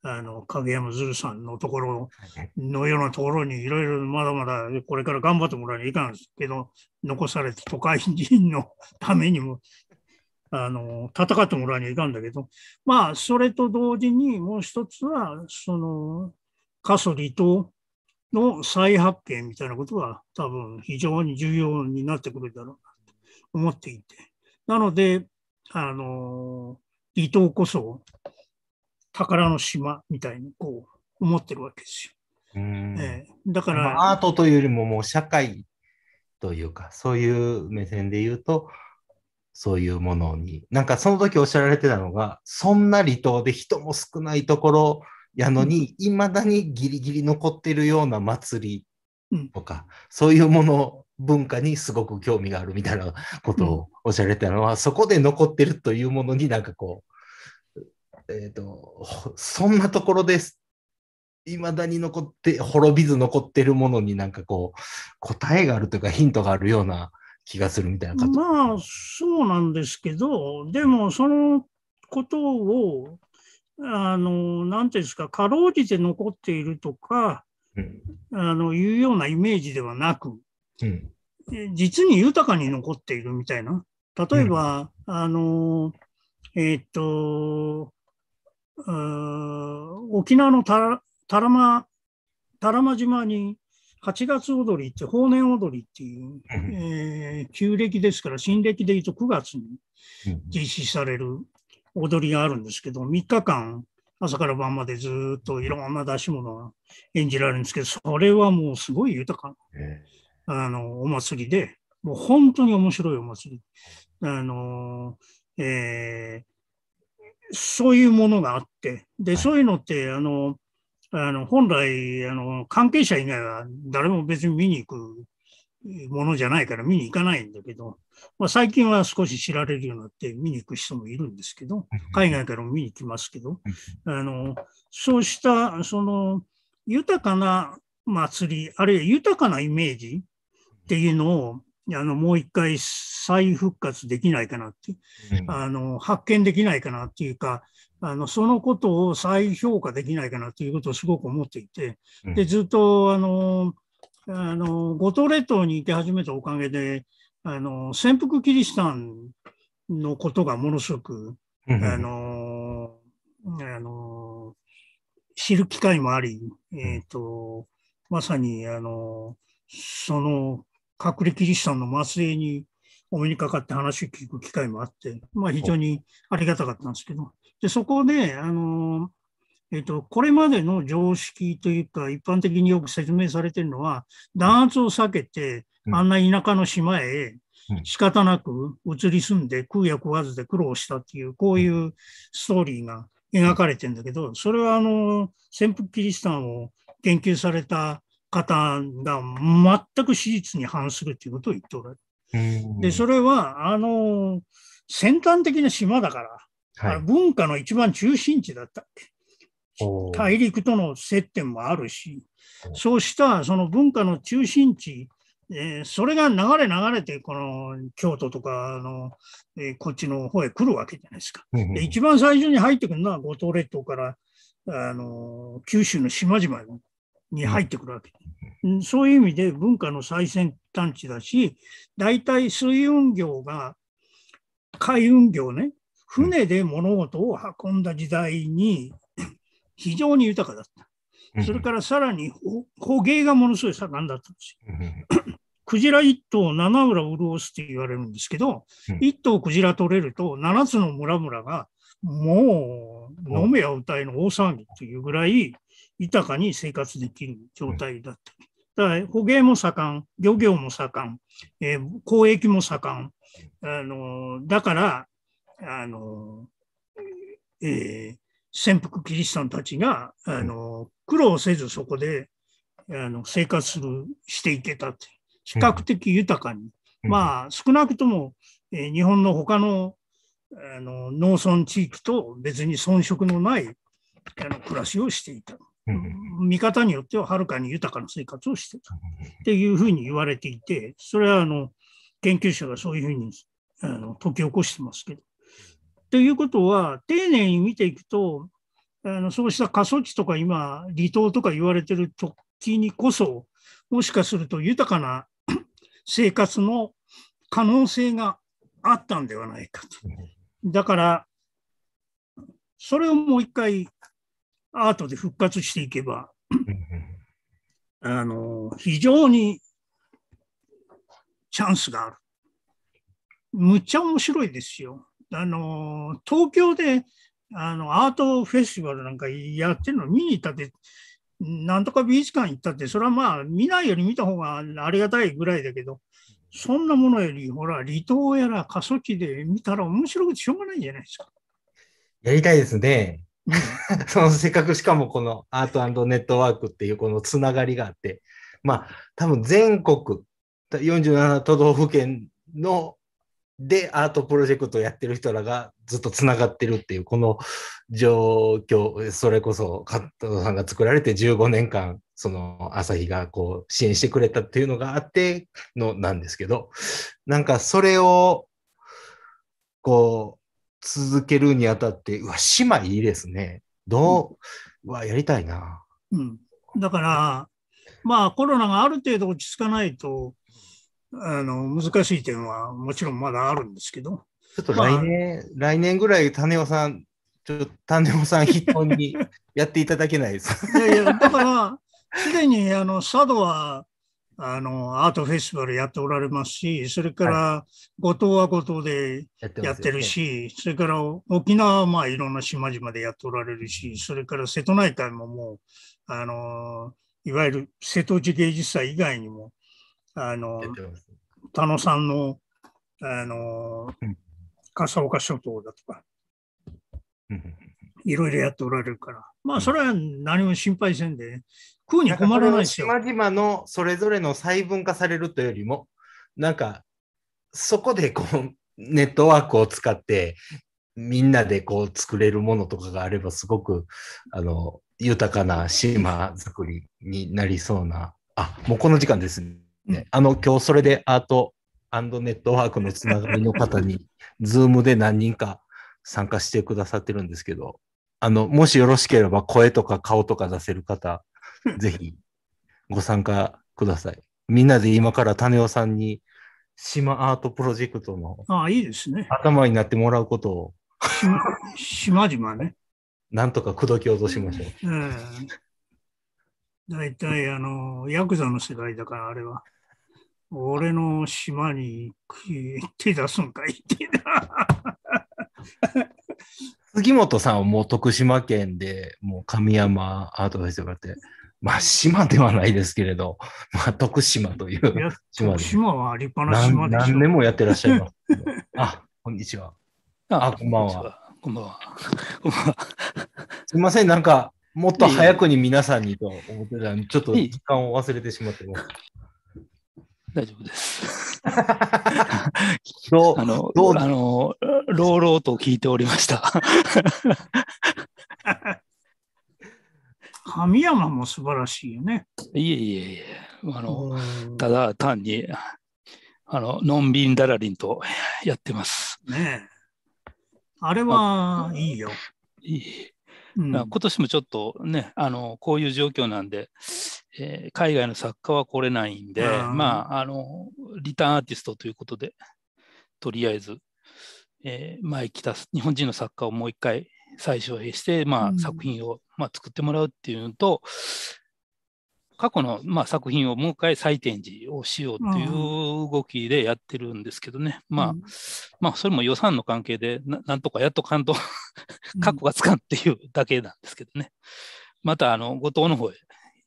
あの影山鶴さんのところのようなところにいろいろまだまだこれから頑張ってもらわないかんですけど残された都会人のためにも あの戦ってもらわないかんだけどまあそれと同時にもう一つはその過疎離島の再発見みたいなことが多分非常に重要になってくるだろうなと思っていてなのであの離島こそ宝の島みたいにこう思ってるわけですよ。うんえー、だから、まあ、アートというよりももう社会というかそういう目線で言うとそういうものになんかその時おっしゃられてたのがそんな離島で人も少ないところやのにいま、うん、だにギリギリ残ってるような祭りとか、うん、そういうもの文化にすごく興味があるみたいなことをおっしゃられてたのは、そこで残ってるというものになんかこうえっ、ー、と、そんなところです。いまだに残って、滅びず残ってるものになんかこう、答えがあるというかヒントがあるような気がするみたいなまあ、そうなんですけど、でもそのことを、あの、なんていうんですか、かろうじて残っているとか、うん、あの、いうようなイメージではなく、うん、実に豊かに残っているみたいな。例えば、うん、あの、えっ、と、沖縄のた多良間、多良島に八月踊りって、法年踊りっていう、えー、旧暦ですから、新暦でいうと9月に実施される踊りがあるんですけど、3日間、朝から晩までずっといろんな出し物が演じられるんですけど、それはもうすごい豊かな、あのお祭りで、もう本当に面白いお祭り。あのえーそういうものがあって、で、そういうのって、あの、あの本来あの、関係者以外は誰も別に見に行くものじゃないから見に行かないんだけど、まあ、最近は少し知られるようになって見に行く人もいるんですけど、海外からも見に来ますけど、あのそうしたその豊かな祭り、あるいは豊かなイメージっていうのをあのもう一回再復活できないかなっていう、うん、あの発見できないかなっていうかあのそのことを再評価できないかなということをすごく思っていてでずっとあのあの五島列島に行き始めたおかげであの潜伏キリシタンのことがものすごく、うん、あのあの知る機会もあり、えーとまさにあのその隠れキリシタンの末裔にお目にかかって話を聞く機会もあって、まあ、非常にありがたかったんですけど、でそこで、あのえーと、これまでの常識というか、一般的によく説明されているのは、弾圧を避けて、あんな田舎の島へ仕方なく移り住んで、空うや食わずで苦労したっていう、こういうストーリーが描かれてるんだけど、それはあの潜伏キリシタンを研究された方が全く史実に反するということを言っておられる。で、それは、あの、先端的な島だから、はい、文化の一番中心地だった大陸との接点もあるし、そうしたその文化の中心地、えー、それが流れ流れて、この京都とかの、えー、こっちの方へ来るわけじゃないですか。で一番最初に入ってくるのは五島列島から、あの九州の島々のに入ってくるわけ。そういう意味で文化の最先端地だし、大体水運業が海運業ね、船で物事を運んだ時代に非常に豊かだった。それからさらに捕鯨がものすごい盛んだったんですよ。クジラ1頭七浦潤すって言われるんですけど、1頭クジラ取れると7つの村々がもう飲めや歌いの大騒ぎというぐらい豊かに生活できる状態だった。だから捕鯨も盛ん、漁業も盛ん、えー、交易も盛ん。あのだから、あのえー、潜伏キリシタンたちがあの苦労せずそこであの生活するしていけたって、比較的豊かに、まあ少なくとも、えー、日本の他のあの農村地域と別に遜色のないあの暮らしをしていた。見方によってははるかに豊かな生活をしてたっていうふうに言われていて、それはあの研究者がそういうふうにあの解き起こしてますけど。ということは、丁寧に見ていくと、あのそうした過疎地とか今、離島とか言われてる時にこそ、もしかすると豊かな 生活の可能性があったんではないかと。だから、それをもう一回アートで復活していけば、あの、非常にチャンスがある。むっちゃ面白いですよ。あの、東京で、あの、アートフェスティバルなんかやってるの見に行ったって、なんとか美術館行ったって、それはまあ、見ないより見た方がありがたいぐらいだけど、そんなものより、ほら、離島やら過疎地で見たら面白くてしょうがないじゃないですか。やりたいですね。そのせっかくしかもこのアートネットワークっていうこのつながりがあって、まあ多分全国47都道府県のでアートプロジェクトをやってる人らがずっとつながってるっていうこの状況それこそ加藤さんが作られて15年間その朝日がこう支援してくれたっていうのがあってのなんですけどなんかそれをこう続けるにあたって、うわ、姉妹いいですね。どう、うん、わ、やりたいな。うん。だから、まあコロナがある程度落ち着かないと、あの、難しい点はもちろんまだあるんですけど。ちょっと来年、まあ、来年ぐらい種尾さん、ちょっと種尾さん筆頭にやっていただけないですいやいや、だから、すでにあの佐渡はあのアートフェスティバルやっておられますし、それから五島は五島でやってるし、ね、それから沖縄はまあいろんな島々でやっておられるし、それから瀬戸内海ももう、あのいわゆる瀬戸内芸術祭以外にも、あの田野さんのあの、笠岡諸島だとか、いろいろやっておられるから、まあそれは何も心配せんで、ね、食うに困らないし島々のそれぞれの細分化されるというよりも、なんか、そこでこう、ネットワークを使って、みんなでこう作れるものとかがあれば、すごく、あの、豊かな島作りになりそうな。あ、もうこの時間ですね。あの、今日それでアートネットワークのつながりの方に、ズームで何人か参加してくださってるんですけど、あの、もしよろしければ声とか顔とか出せる方、ぜひご参加ください。みんなで今から種尾さんに島アートプロジェクトのああいいですね頭になってもらうことを島々ね。なんとか口説き落としましょう。大体、あの、ヤクザの世界だから、あれは。俺の島に手出すんかいって 杉本さんはもう徳島県で、もう神山アートフェスかってまあ、島ではないですけれど、まあ、徳島という島で。島は立派な島でし何年もやってらっしゃいます。あ、こんにちは。あ、こんばんは。こんばんは。こんばんは。すみません、なんか、もっと早くに皆さんにと思ってたのに、ちょっと時間を忘れてしまってます。大丈夫です。どうあの、どうあの、朗々と聞いておりました。神山も素晴らしいよね。いえいえいえ、あのただ単にあののんびんだらりんとやってます。ねあれはいいよ。いいうん、今年もちょっとねあのこういう状況なんで、えー、海外の作家は来れないんで、あまああのリターンアーティストということでとりあえず、えー、前来た日本人の作家をもう一回最小閉して、まあ、作品を、まあ、作ってもらうっていうのと、過去の、まあ、作品をもう一回再展示をしようっていう動きでやってるんですけどね、うん、まあ、まあ、それも予算の関係でな、なんとかやっとかんと、過去がつかんっていうだけなんですけどね。また、あの、後藤の方へ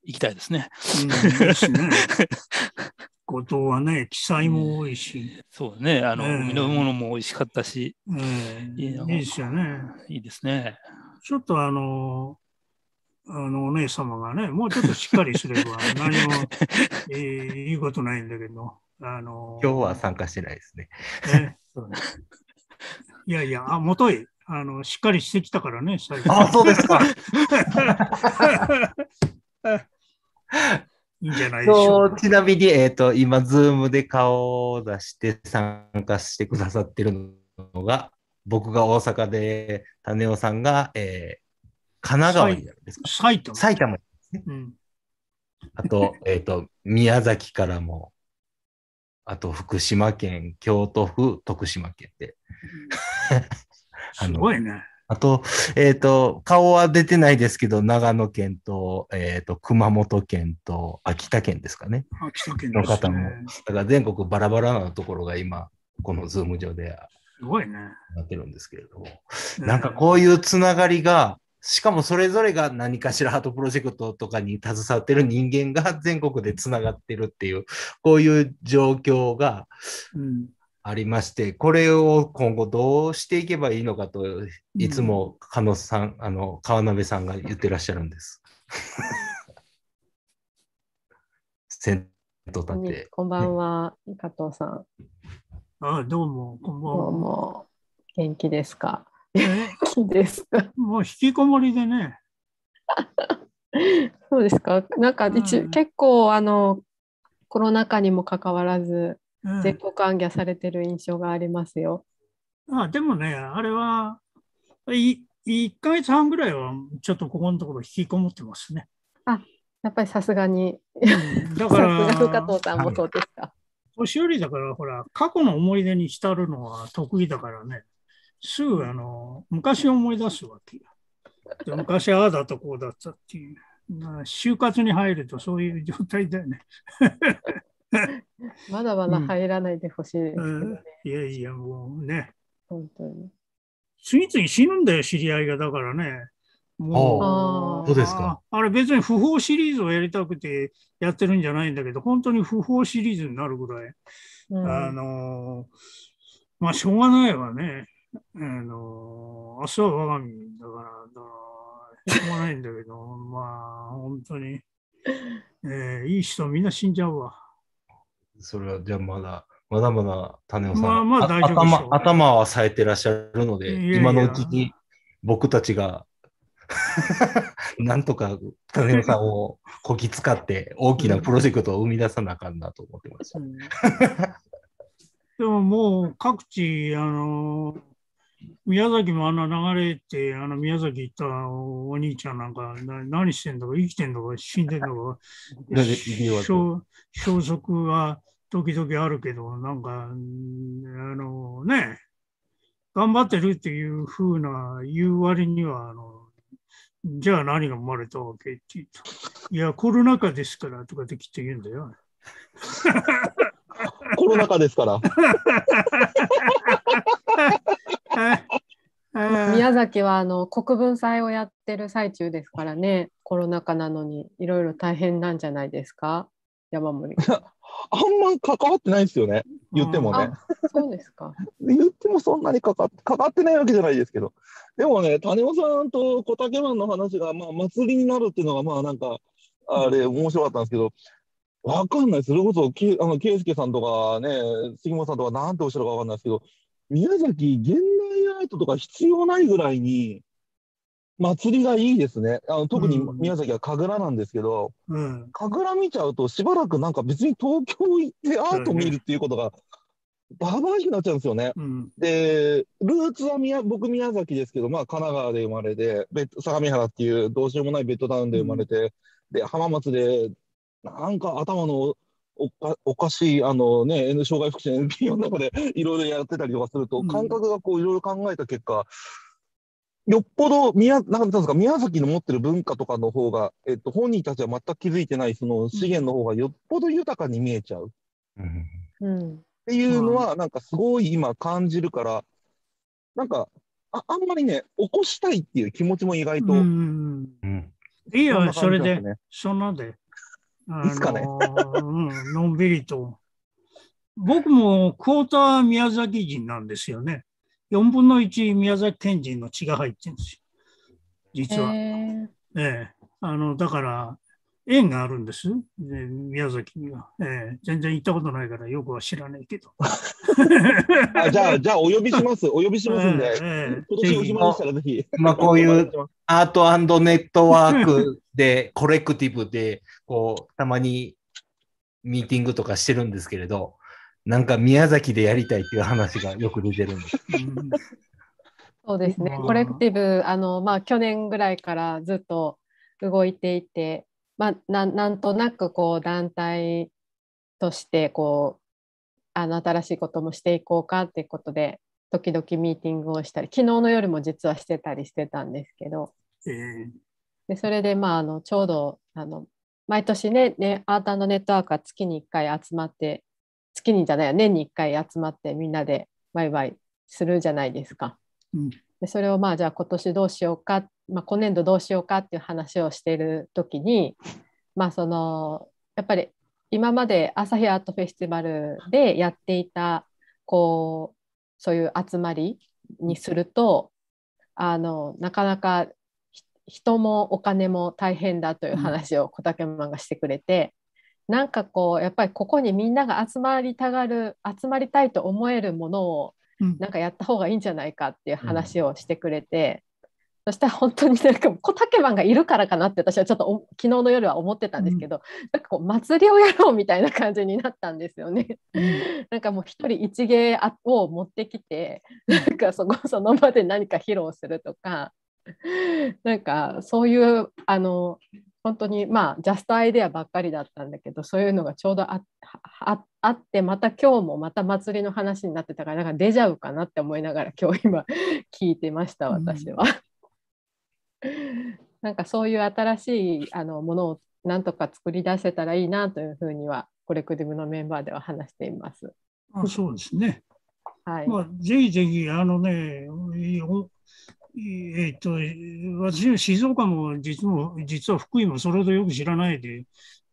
行きたいですね。うん、ですね ことはね、記載も多いし。そうね、あの、えー、飲み物も美味しかったし、えー、いいいいですよね。いいですね。ちょっとあの、あのお姉様がね、もうちょっとしっかりすれば 何も、ええ、言うことないんだけど、あの今日は参加してないですね。ねいやいや、あ、もとい、あの、しっかりしてきたからね、最近。あ、そうですか。いいんじゃないでしょうか。ちなみに、えっ、ー、と、今、ズームで顔を出して参加してくださってるのが、僕が大阪で、種尾さんが、えー、神奈川になるんですか埼玉。埼玉ですね。うん、あと、えっ、ー、と、宮崎からも、あと、福島県、京都府、徳島県で。うん、すごいね。あと、えっ、ー、と、顔は出てないですけど、長野県と、えっ、ー、と、熊本県と秋田県ですかね。秋田県、ね、の方も。だから全国バラバラなところが今、このズーム上で、すごいね。なってるんですけれども。なんかこういうつながりが、しかもそれぞれが何かしらハートプロジェクトとかに携わってる人間が全国でつながってるっていう、こういう状況が、うんありまして、これを今後どうしていけばいいのかと、いつも加野さん、あの川鍋さんが言ってらっしゃるんです。先 頭立て。こんばんは、ね、加藤さん。あどうも、こんばんは。どうも、元気ですか。元気ですか。もう引きこもりでね。そうですか。なんか一、うん、結構あのコロナ禍にもかかわらず全国暗記されてる印象がありますよ。うん、あでもね、あれは、1か月半ぐらいはちょっとここのところ引きこもってますね。あやっぱりさすがに。だから、さすが加藤さんもそうですか。年寄りだから、ほら、過去の思い出に浸るのは得意だからね、すぐあの昔を思い出すわけよ。昔ああだとこうだったっていう。まあ、就活に入るとそういう状態だよね。まだまだ入らないでほしいですけどね、うん、いやいや、もうね。本当に。次々死ぬんだよ、知り合いが。だからね。もうどうですかあれ別に不法シリーズをやりたくてやってるんじゃないんだけど本当に不法シリーズになるぐらい、うん、あのまあしょうがないわねあの明日は我が身だからだからしょうがないんだけどまあ本当に、えー、いい人みんな死んじゃうわ。それはじゃあまだ、まだまだ種をさまあまあ大丈夫頭頭は冴えてらっしゃるので、いやいや今のうちに僕たちが なんとか種尾さんをこき使って大きなプロジェクトを生み出さなあかんなと思ってます。でももう各地、あの宮崎もあんな流れて、あの宮崎行ったお兄ちゃんなんか何してんだか生きてんだか死んでんだか 消息は時々あるけど、なんか、あのね、頑張ってるっていうふうな言う割には、あの、じゃあ何が生まれたわけって言うと、いや、コロナ禍ですからとかできっ言うんだよ。コロナ禍ですから。宮崎はあの国分祭をやってる最中ですからね、コロナ禍なのにいろいろ大変なんじゃないですか、山盛り。あんま関わってないんですよね。言ってもね。そうですか。言ってもそんなに関わ関わってないわけじゃないですけど。でもね、谷尾さんと小竹ンの話が、まあ、祭りになるっていうのが、まあ、なんか、あれ、面白かったんですけど、わかんない。それこそ、けあの、圭介さんとかね、杉本さんとか、なんておっしゃるかわかんないですけど、宮崎現代アートとか必要ないぐらいに、祭りがいいですね。あの特に宮崎は神楽なんですけど、うん、神楽見ちゃうとしばらくなんか別に東京行ってアート見るっていうことが、ババしになっちゃうんですよね。うん、で、ルーツは宮僕宮崎ですけど、まあ神奈川で生まれて、相模原っていうどうしようもないベッドタウンで生まれて、うん、で、浜松で、なんか頭のおかおかしい、あのね、N 障害福祉の NPO の中でいろいろやってたりとかすると、感覚がこういろいろ考えた結果、よっぽど宮なんですか宮崎の持ってる文化とかの方が、えっと、本人たちは全く気づいてないその資源の方がよっぽど豊かに見えちゃう、うん、っていうのは、なんかすごい今感じるから、なんかああんまりね、起こしたいっていう気持ちも意外と。うんいいよ、それで、そんなで。いいっすかね、うん。のんびりと。僕もクォーター宮崎人なんですよね。4分の1宮崎県人の血が入ってるんですよ、実は。えー、えー、あのだから、縁があるんです、ね、宮崎には、えー。全然行ったことないからよくは知らないけど。あじゃあ、じゃあお呼びします。お呼びしますんで、えー、今年お暇でしたらぜひ。まあ、こういうアートネットワークで、コレクティブで、こう、たまにミーティングとかしてるんですけれど、なんか宮崎でやりたいっていう話がよく出てるんです。そうですね、コレクティブ、あのまあ、去年ぐらいからずっと動いていて、まあ、ななんとなくこう団体としてこうあの新しいこともしていこうかっていうことで、時々ミーティングをしたり、昨日の夜も実はしてたりしてたんですけど、えー、でそれで、まあ、あのちょうどあの毎年ねね、アータのネットワークは月に1回集まって月にじゃない年に1回集まってみんなでワイワイするじゃないですか。うん、でそれをまあじゃあ今年どうしようか、まあ、今年度どうしようかっていう話をしている時に、まあ、そのやっぱり今まで朝日アートフェスティバルでやっていたこうそういう集まりにするとあのなかなか人もお金も大変だという話を小竹マンがしてくれて、なんかこうやっぱりここにみんなが集まりたがる集まりたいと思えるものをなんかやった方がいいんじゃないかっていう話をしてくれて、うん、そしたら本当になんか小竹マンがいるからかなって私はちょっと昨日の夜は思ってたんですけど、うん、なんかこう祭りをやろうみたいな感じになったんですよね。うん、なんかもう一人一芸を持ってきてなんかそこその場で何か披露するとか。なんかそういうあの本当にまあジャストアイデアばっかりだったんだけどそういうのがちょうどあってまた今日もまた祭りの話になってたからなんか出ちゃうかなって思いながら今日今聞いてました私は。うん、なんかそういう新しいあのものをなんとか作り出せたらいいなというふうにはコレクティブのメンバーでは話しています。あそうですね。はい、まあ、ぜひぜひあのねえっと、私、静岡も実も、実は福井もそれほどよく知らないで、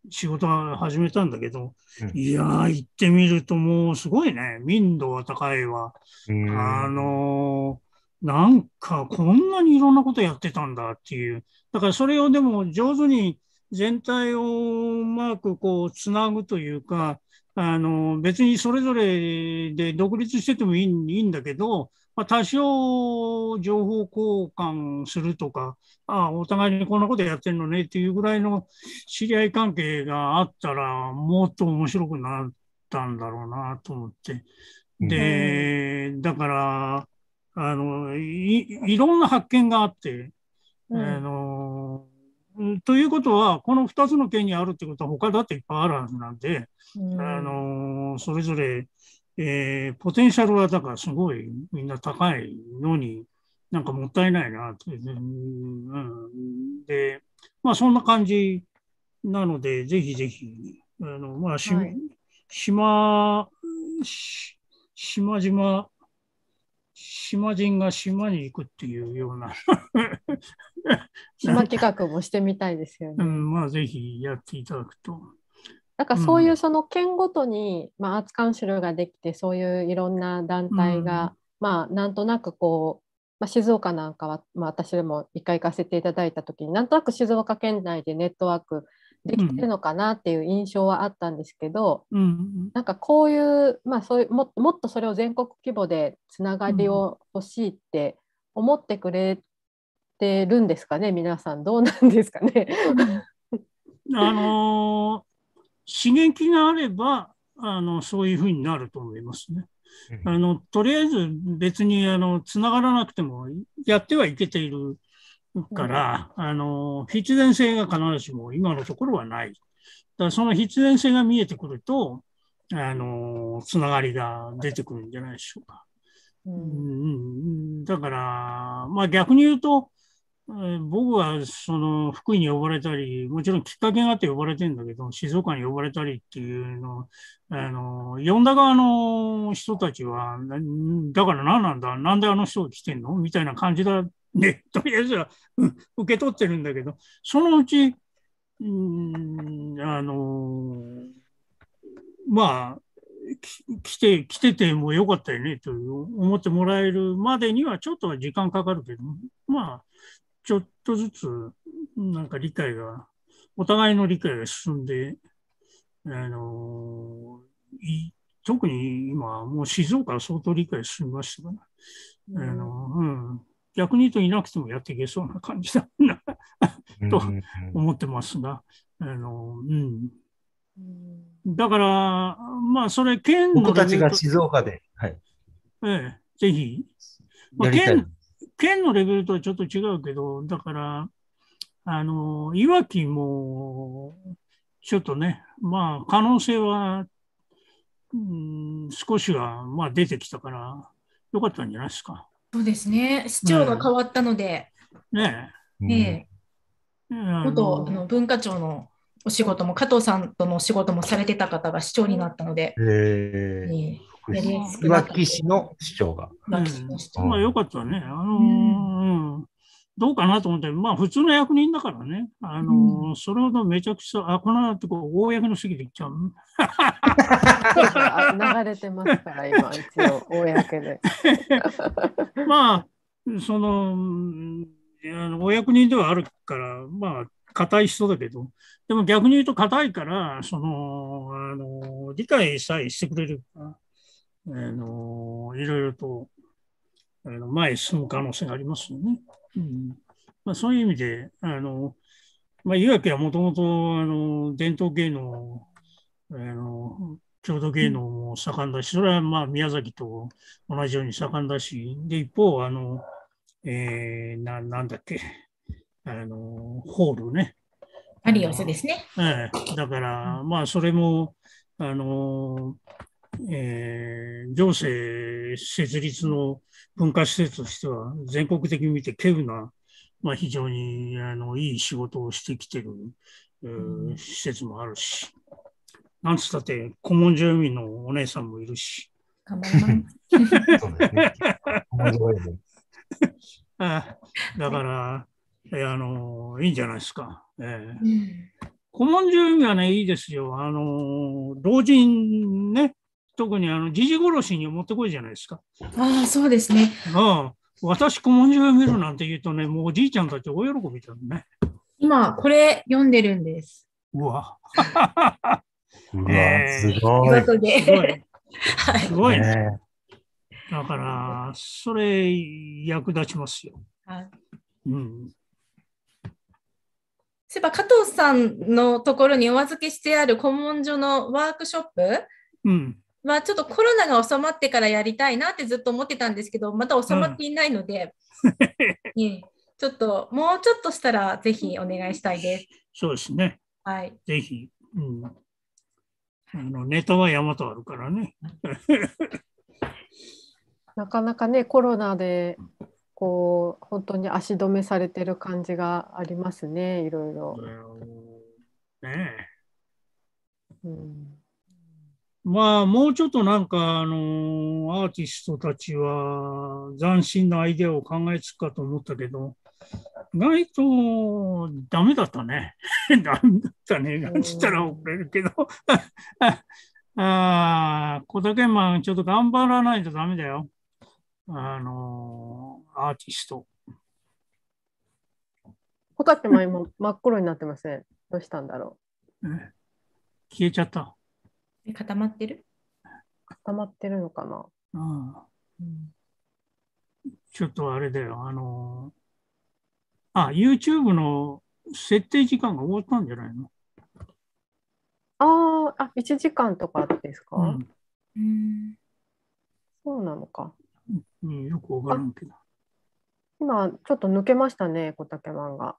仕事は始めたんだけど、うん、いやー、行ってみるともうすごいね、民度は高いわ。あのー、なんかこんなにいろんなことやってたんだっていう。だからそれをでも上手に全体をうまくこうつなぐというか、あの別にそれぞれで独立しててもいいいいんだけど、まあ、多少情報交換するとか、ああ、お互いにこんなことやってるのねっていうぐらいの知り合い関係があったら、もっと面白くなったんだろうなと思って。で、だから、あのいろんな発見があって、うん、あのということは、この2つの件にあるってことは、他だっていっぱいあるはずなんで、うん、あのそれぞれえー、ポテンシャルはだからすごいみんな高いのに、なんかもったいないなって、うん。で、まあそんな感じなので、ぜひぜひ、あのまあし、はい、島、島島島人が島に行くっていうような 島企画もしてみたいですよね。うん、まあぜひやっていただくと。かそういうその県ごとに、まあ、アーツカウンシルができてそういういろんな団体が、まあなんとなくこう、まあ、静岡なんかは、まあ、私でも一回行かせていただいた時になんとなく静岡県内でネットワークできてるのかなっていう印象はあったんですけど、うん、なんかこういう,、まあ、そういうももっとそれを全国規模でつながりを欲しいって思ってくれてるんですかね皆さんどうなんですかねあの刺激があれば、あのそういうふうになると思いますね。あのとりあえず別にあのつながらなくてもやってはいけているから、あの必然性が必ずしも今のところはない。だからその必然性が見えてくると、あのつながりが出てくるんじゃないでしょうか。うん、だから、まあ、逆に言うと、僕はその福井に呼ばれたり、もちろんきっかけがあって呼ばれてるんだけど、静岡に呼ばれたりっていうの、あの呼んだ側の人たちは、だから何なんだ、なんであの人が来てんのみたいな感じだね、とりあえずは、受け取ってるんだけど、そのうち、うん、あの、まあ、来て、来ててもよかったよねと思ってもらえるまでにはちょっとは時間かかるけど、まあ、ちょっとずつ、なんか理解が、お互いの理解が進んで、あの特に今、もう静岡は相当理解進みましたから、あのうん、逆に言うといなくてもやっていけそうな感じだな と思ってますが、あのうん、だから、まあ、それ、県の僕たちが静岡で、はい、ええ、ぜひ、まあ、県県のレベルとはちょっと違うけど、だから、あの、いわきも、ちょっとね、まあ、可能性は、うん、少しは、まあ、出てきたから、よかったんじゃないですか。そうですね、市長が変わったので、ねえ、ねえ、元、あの文化庁のお仕事も、加藤さんとのお仕事もされてた方が市長になったので、えねいわき市の市長が。まあよかったね。あのー、どうかなと思って、まあ普通の役人だからね、あのー、それほどめちゃくちゃ、あ、この後こ公の席で行っちゃう。流れてますから、今、一応、公で。まあ、その、お役人ではあるから、まあ、硬い人だけど、でも逆に言うと硬いから、その、あの、理解さえしてくれるかえー、のいろいろと、あの前進む可能性がありますよね。うんまあ、そういう意味で、あのまあ、いわきはもともとあの、伝統芸能、あの郷土芸能も盛んだし、それはまあ宮崎と同じように盛んだし、で一方、あのえー、ななんだっけ、あのホールね。パリオですね。ええ、だから、まあ、それも、あのえー、行政設立の文化施設としては、全国的に見て稀有な、まあ、非常にあのいい仕事をしてきてる、えー、施設もあるし、なんつったって、古文書読みのお姉さんもいるし。あだから、えー、あの、いいんじゃないですか。えー、古文書読みはね、いいですよ。あの、老人ね、特にあの、時事殺しに持ってこいじゃないですか。ああ、そうですね。ああ、私古文書を見るなんて言うとね、もうおじいちゃんたち大喜びだね。今、これ読んでるんです。うわ。えー、すごい。すごい。すごいね。だから、それ役立ちますよ。はい。うん。そういえば加藤さんのところにお預けしてある古文書のワークショップ、うん、まあ、ちょっとコロナが収まってからやりたいなってずっと思ってたんですけど、まだ収まっていないので、うんちょっともうちょっとしたらぜひお願いしたいです。そうですね。はい。ぜひ、うん。あのネタは山とあるからね。なかなかね、コロナで。こう本当に足止めされてる感じがありますね、いろいろ。ねえ。うんまあ、もうちょっとなんか、あの、アーティストたちは斬新なアイデアを考えつくかと思ったけど、意外とダメだったね。ダメだったね。なんつったら怒れるけど。ああ、小竹マン、ちょっと頑張らないとダメだよ。あのー、アーティスト。って前も今真っ黒になってません。どうしたんだろう。消えちゃった。固まってる固まってるのかな。うん、ちょっとあれだよ、あの、あ、YouTube の設定時間が終わったんじゃないのああ、1時間とかですか、うんそうなのか。うん、よくわからんけど。今、ちょっと抜けましたね、小竹マンが。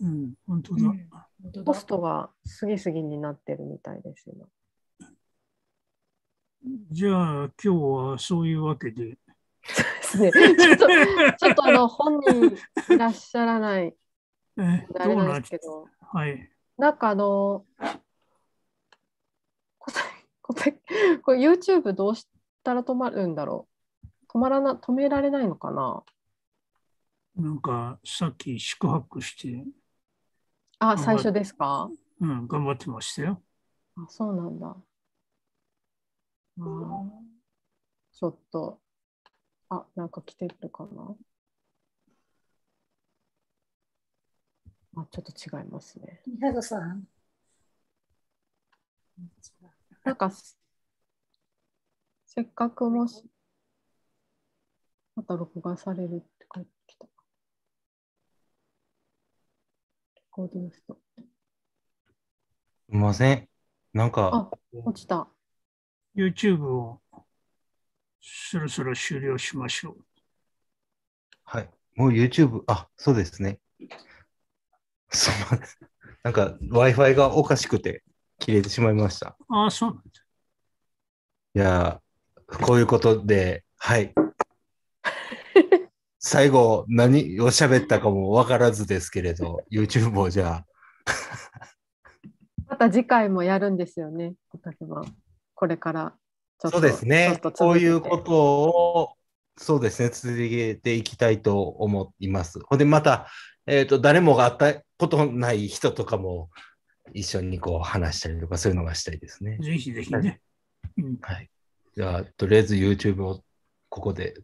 うん、本当だ。ポストがすぎすぎになってるみたいです、今。じゃあ今日はそういうわけで。そうですね。ちょっと、ちょっとあの本人いらっしゃらない。えあれなんですけど。はい。なんかあの、答え、答え、これ YouTube どうしたら止まるんだろう止まらな、止められないのかななんかさっき宿泊して。あ、最初ですかうん、頑張ってましたよ。あ、そうなんだ。ちょっと、あ、なんか来てるかな。あ、ちょっと違いますね。宮田さん。なんか、せっかくもし、また録画されるって書いてきた。レコードの人。すみません。なんか、落ちた。YouTube をそろそろ終了しましょう。はい。もう YouTube、あ、そうですね。すまん。なんか Wi-Fi がおかしくて切れてしまいました。ああ、そうなんです。いやこういうことで、はい。最後、何を喋ったかも分からずですけれど、YouTube をじゃあ。また次回もやるんですよね、おたけは。これからちょっとそうですね。こういうことを、そうですね、続けていきたいと思います。ほんで、また、えっ、ー、と、誰もが会ったことない人とかも、一緒にこう話したりとか、そういうのがしたいですね。ぜひぜひね。はい。じゃあ、とりあえず YouTube をここで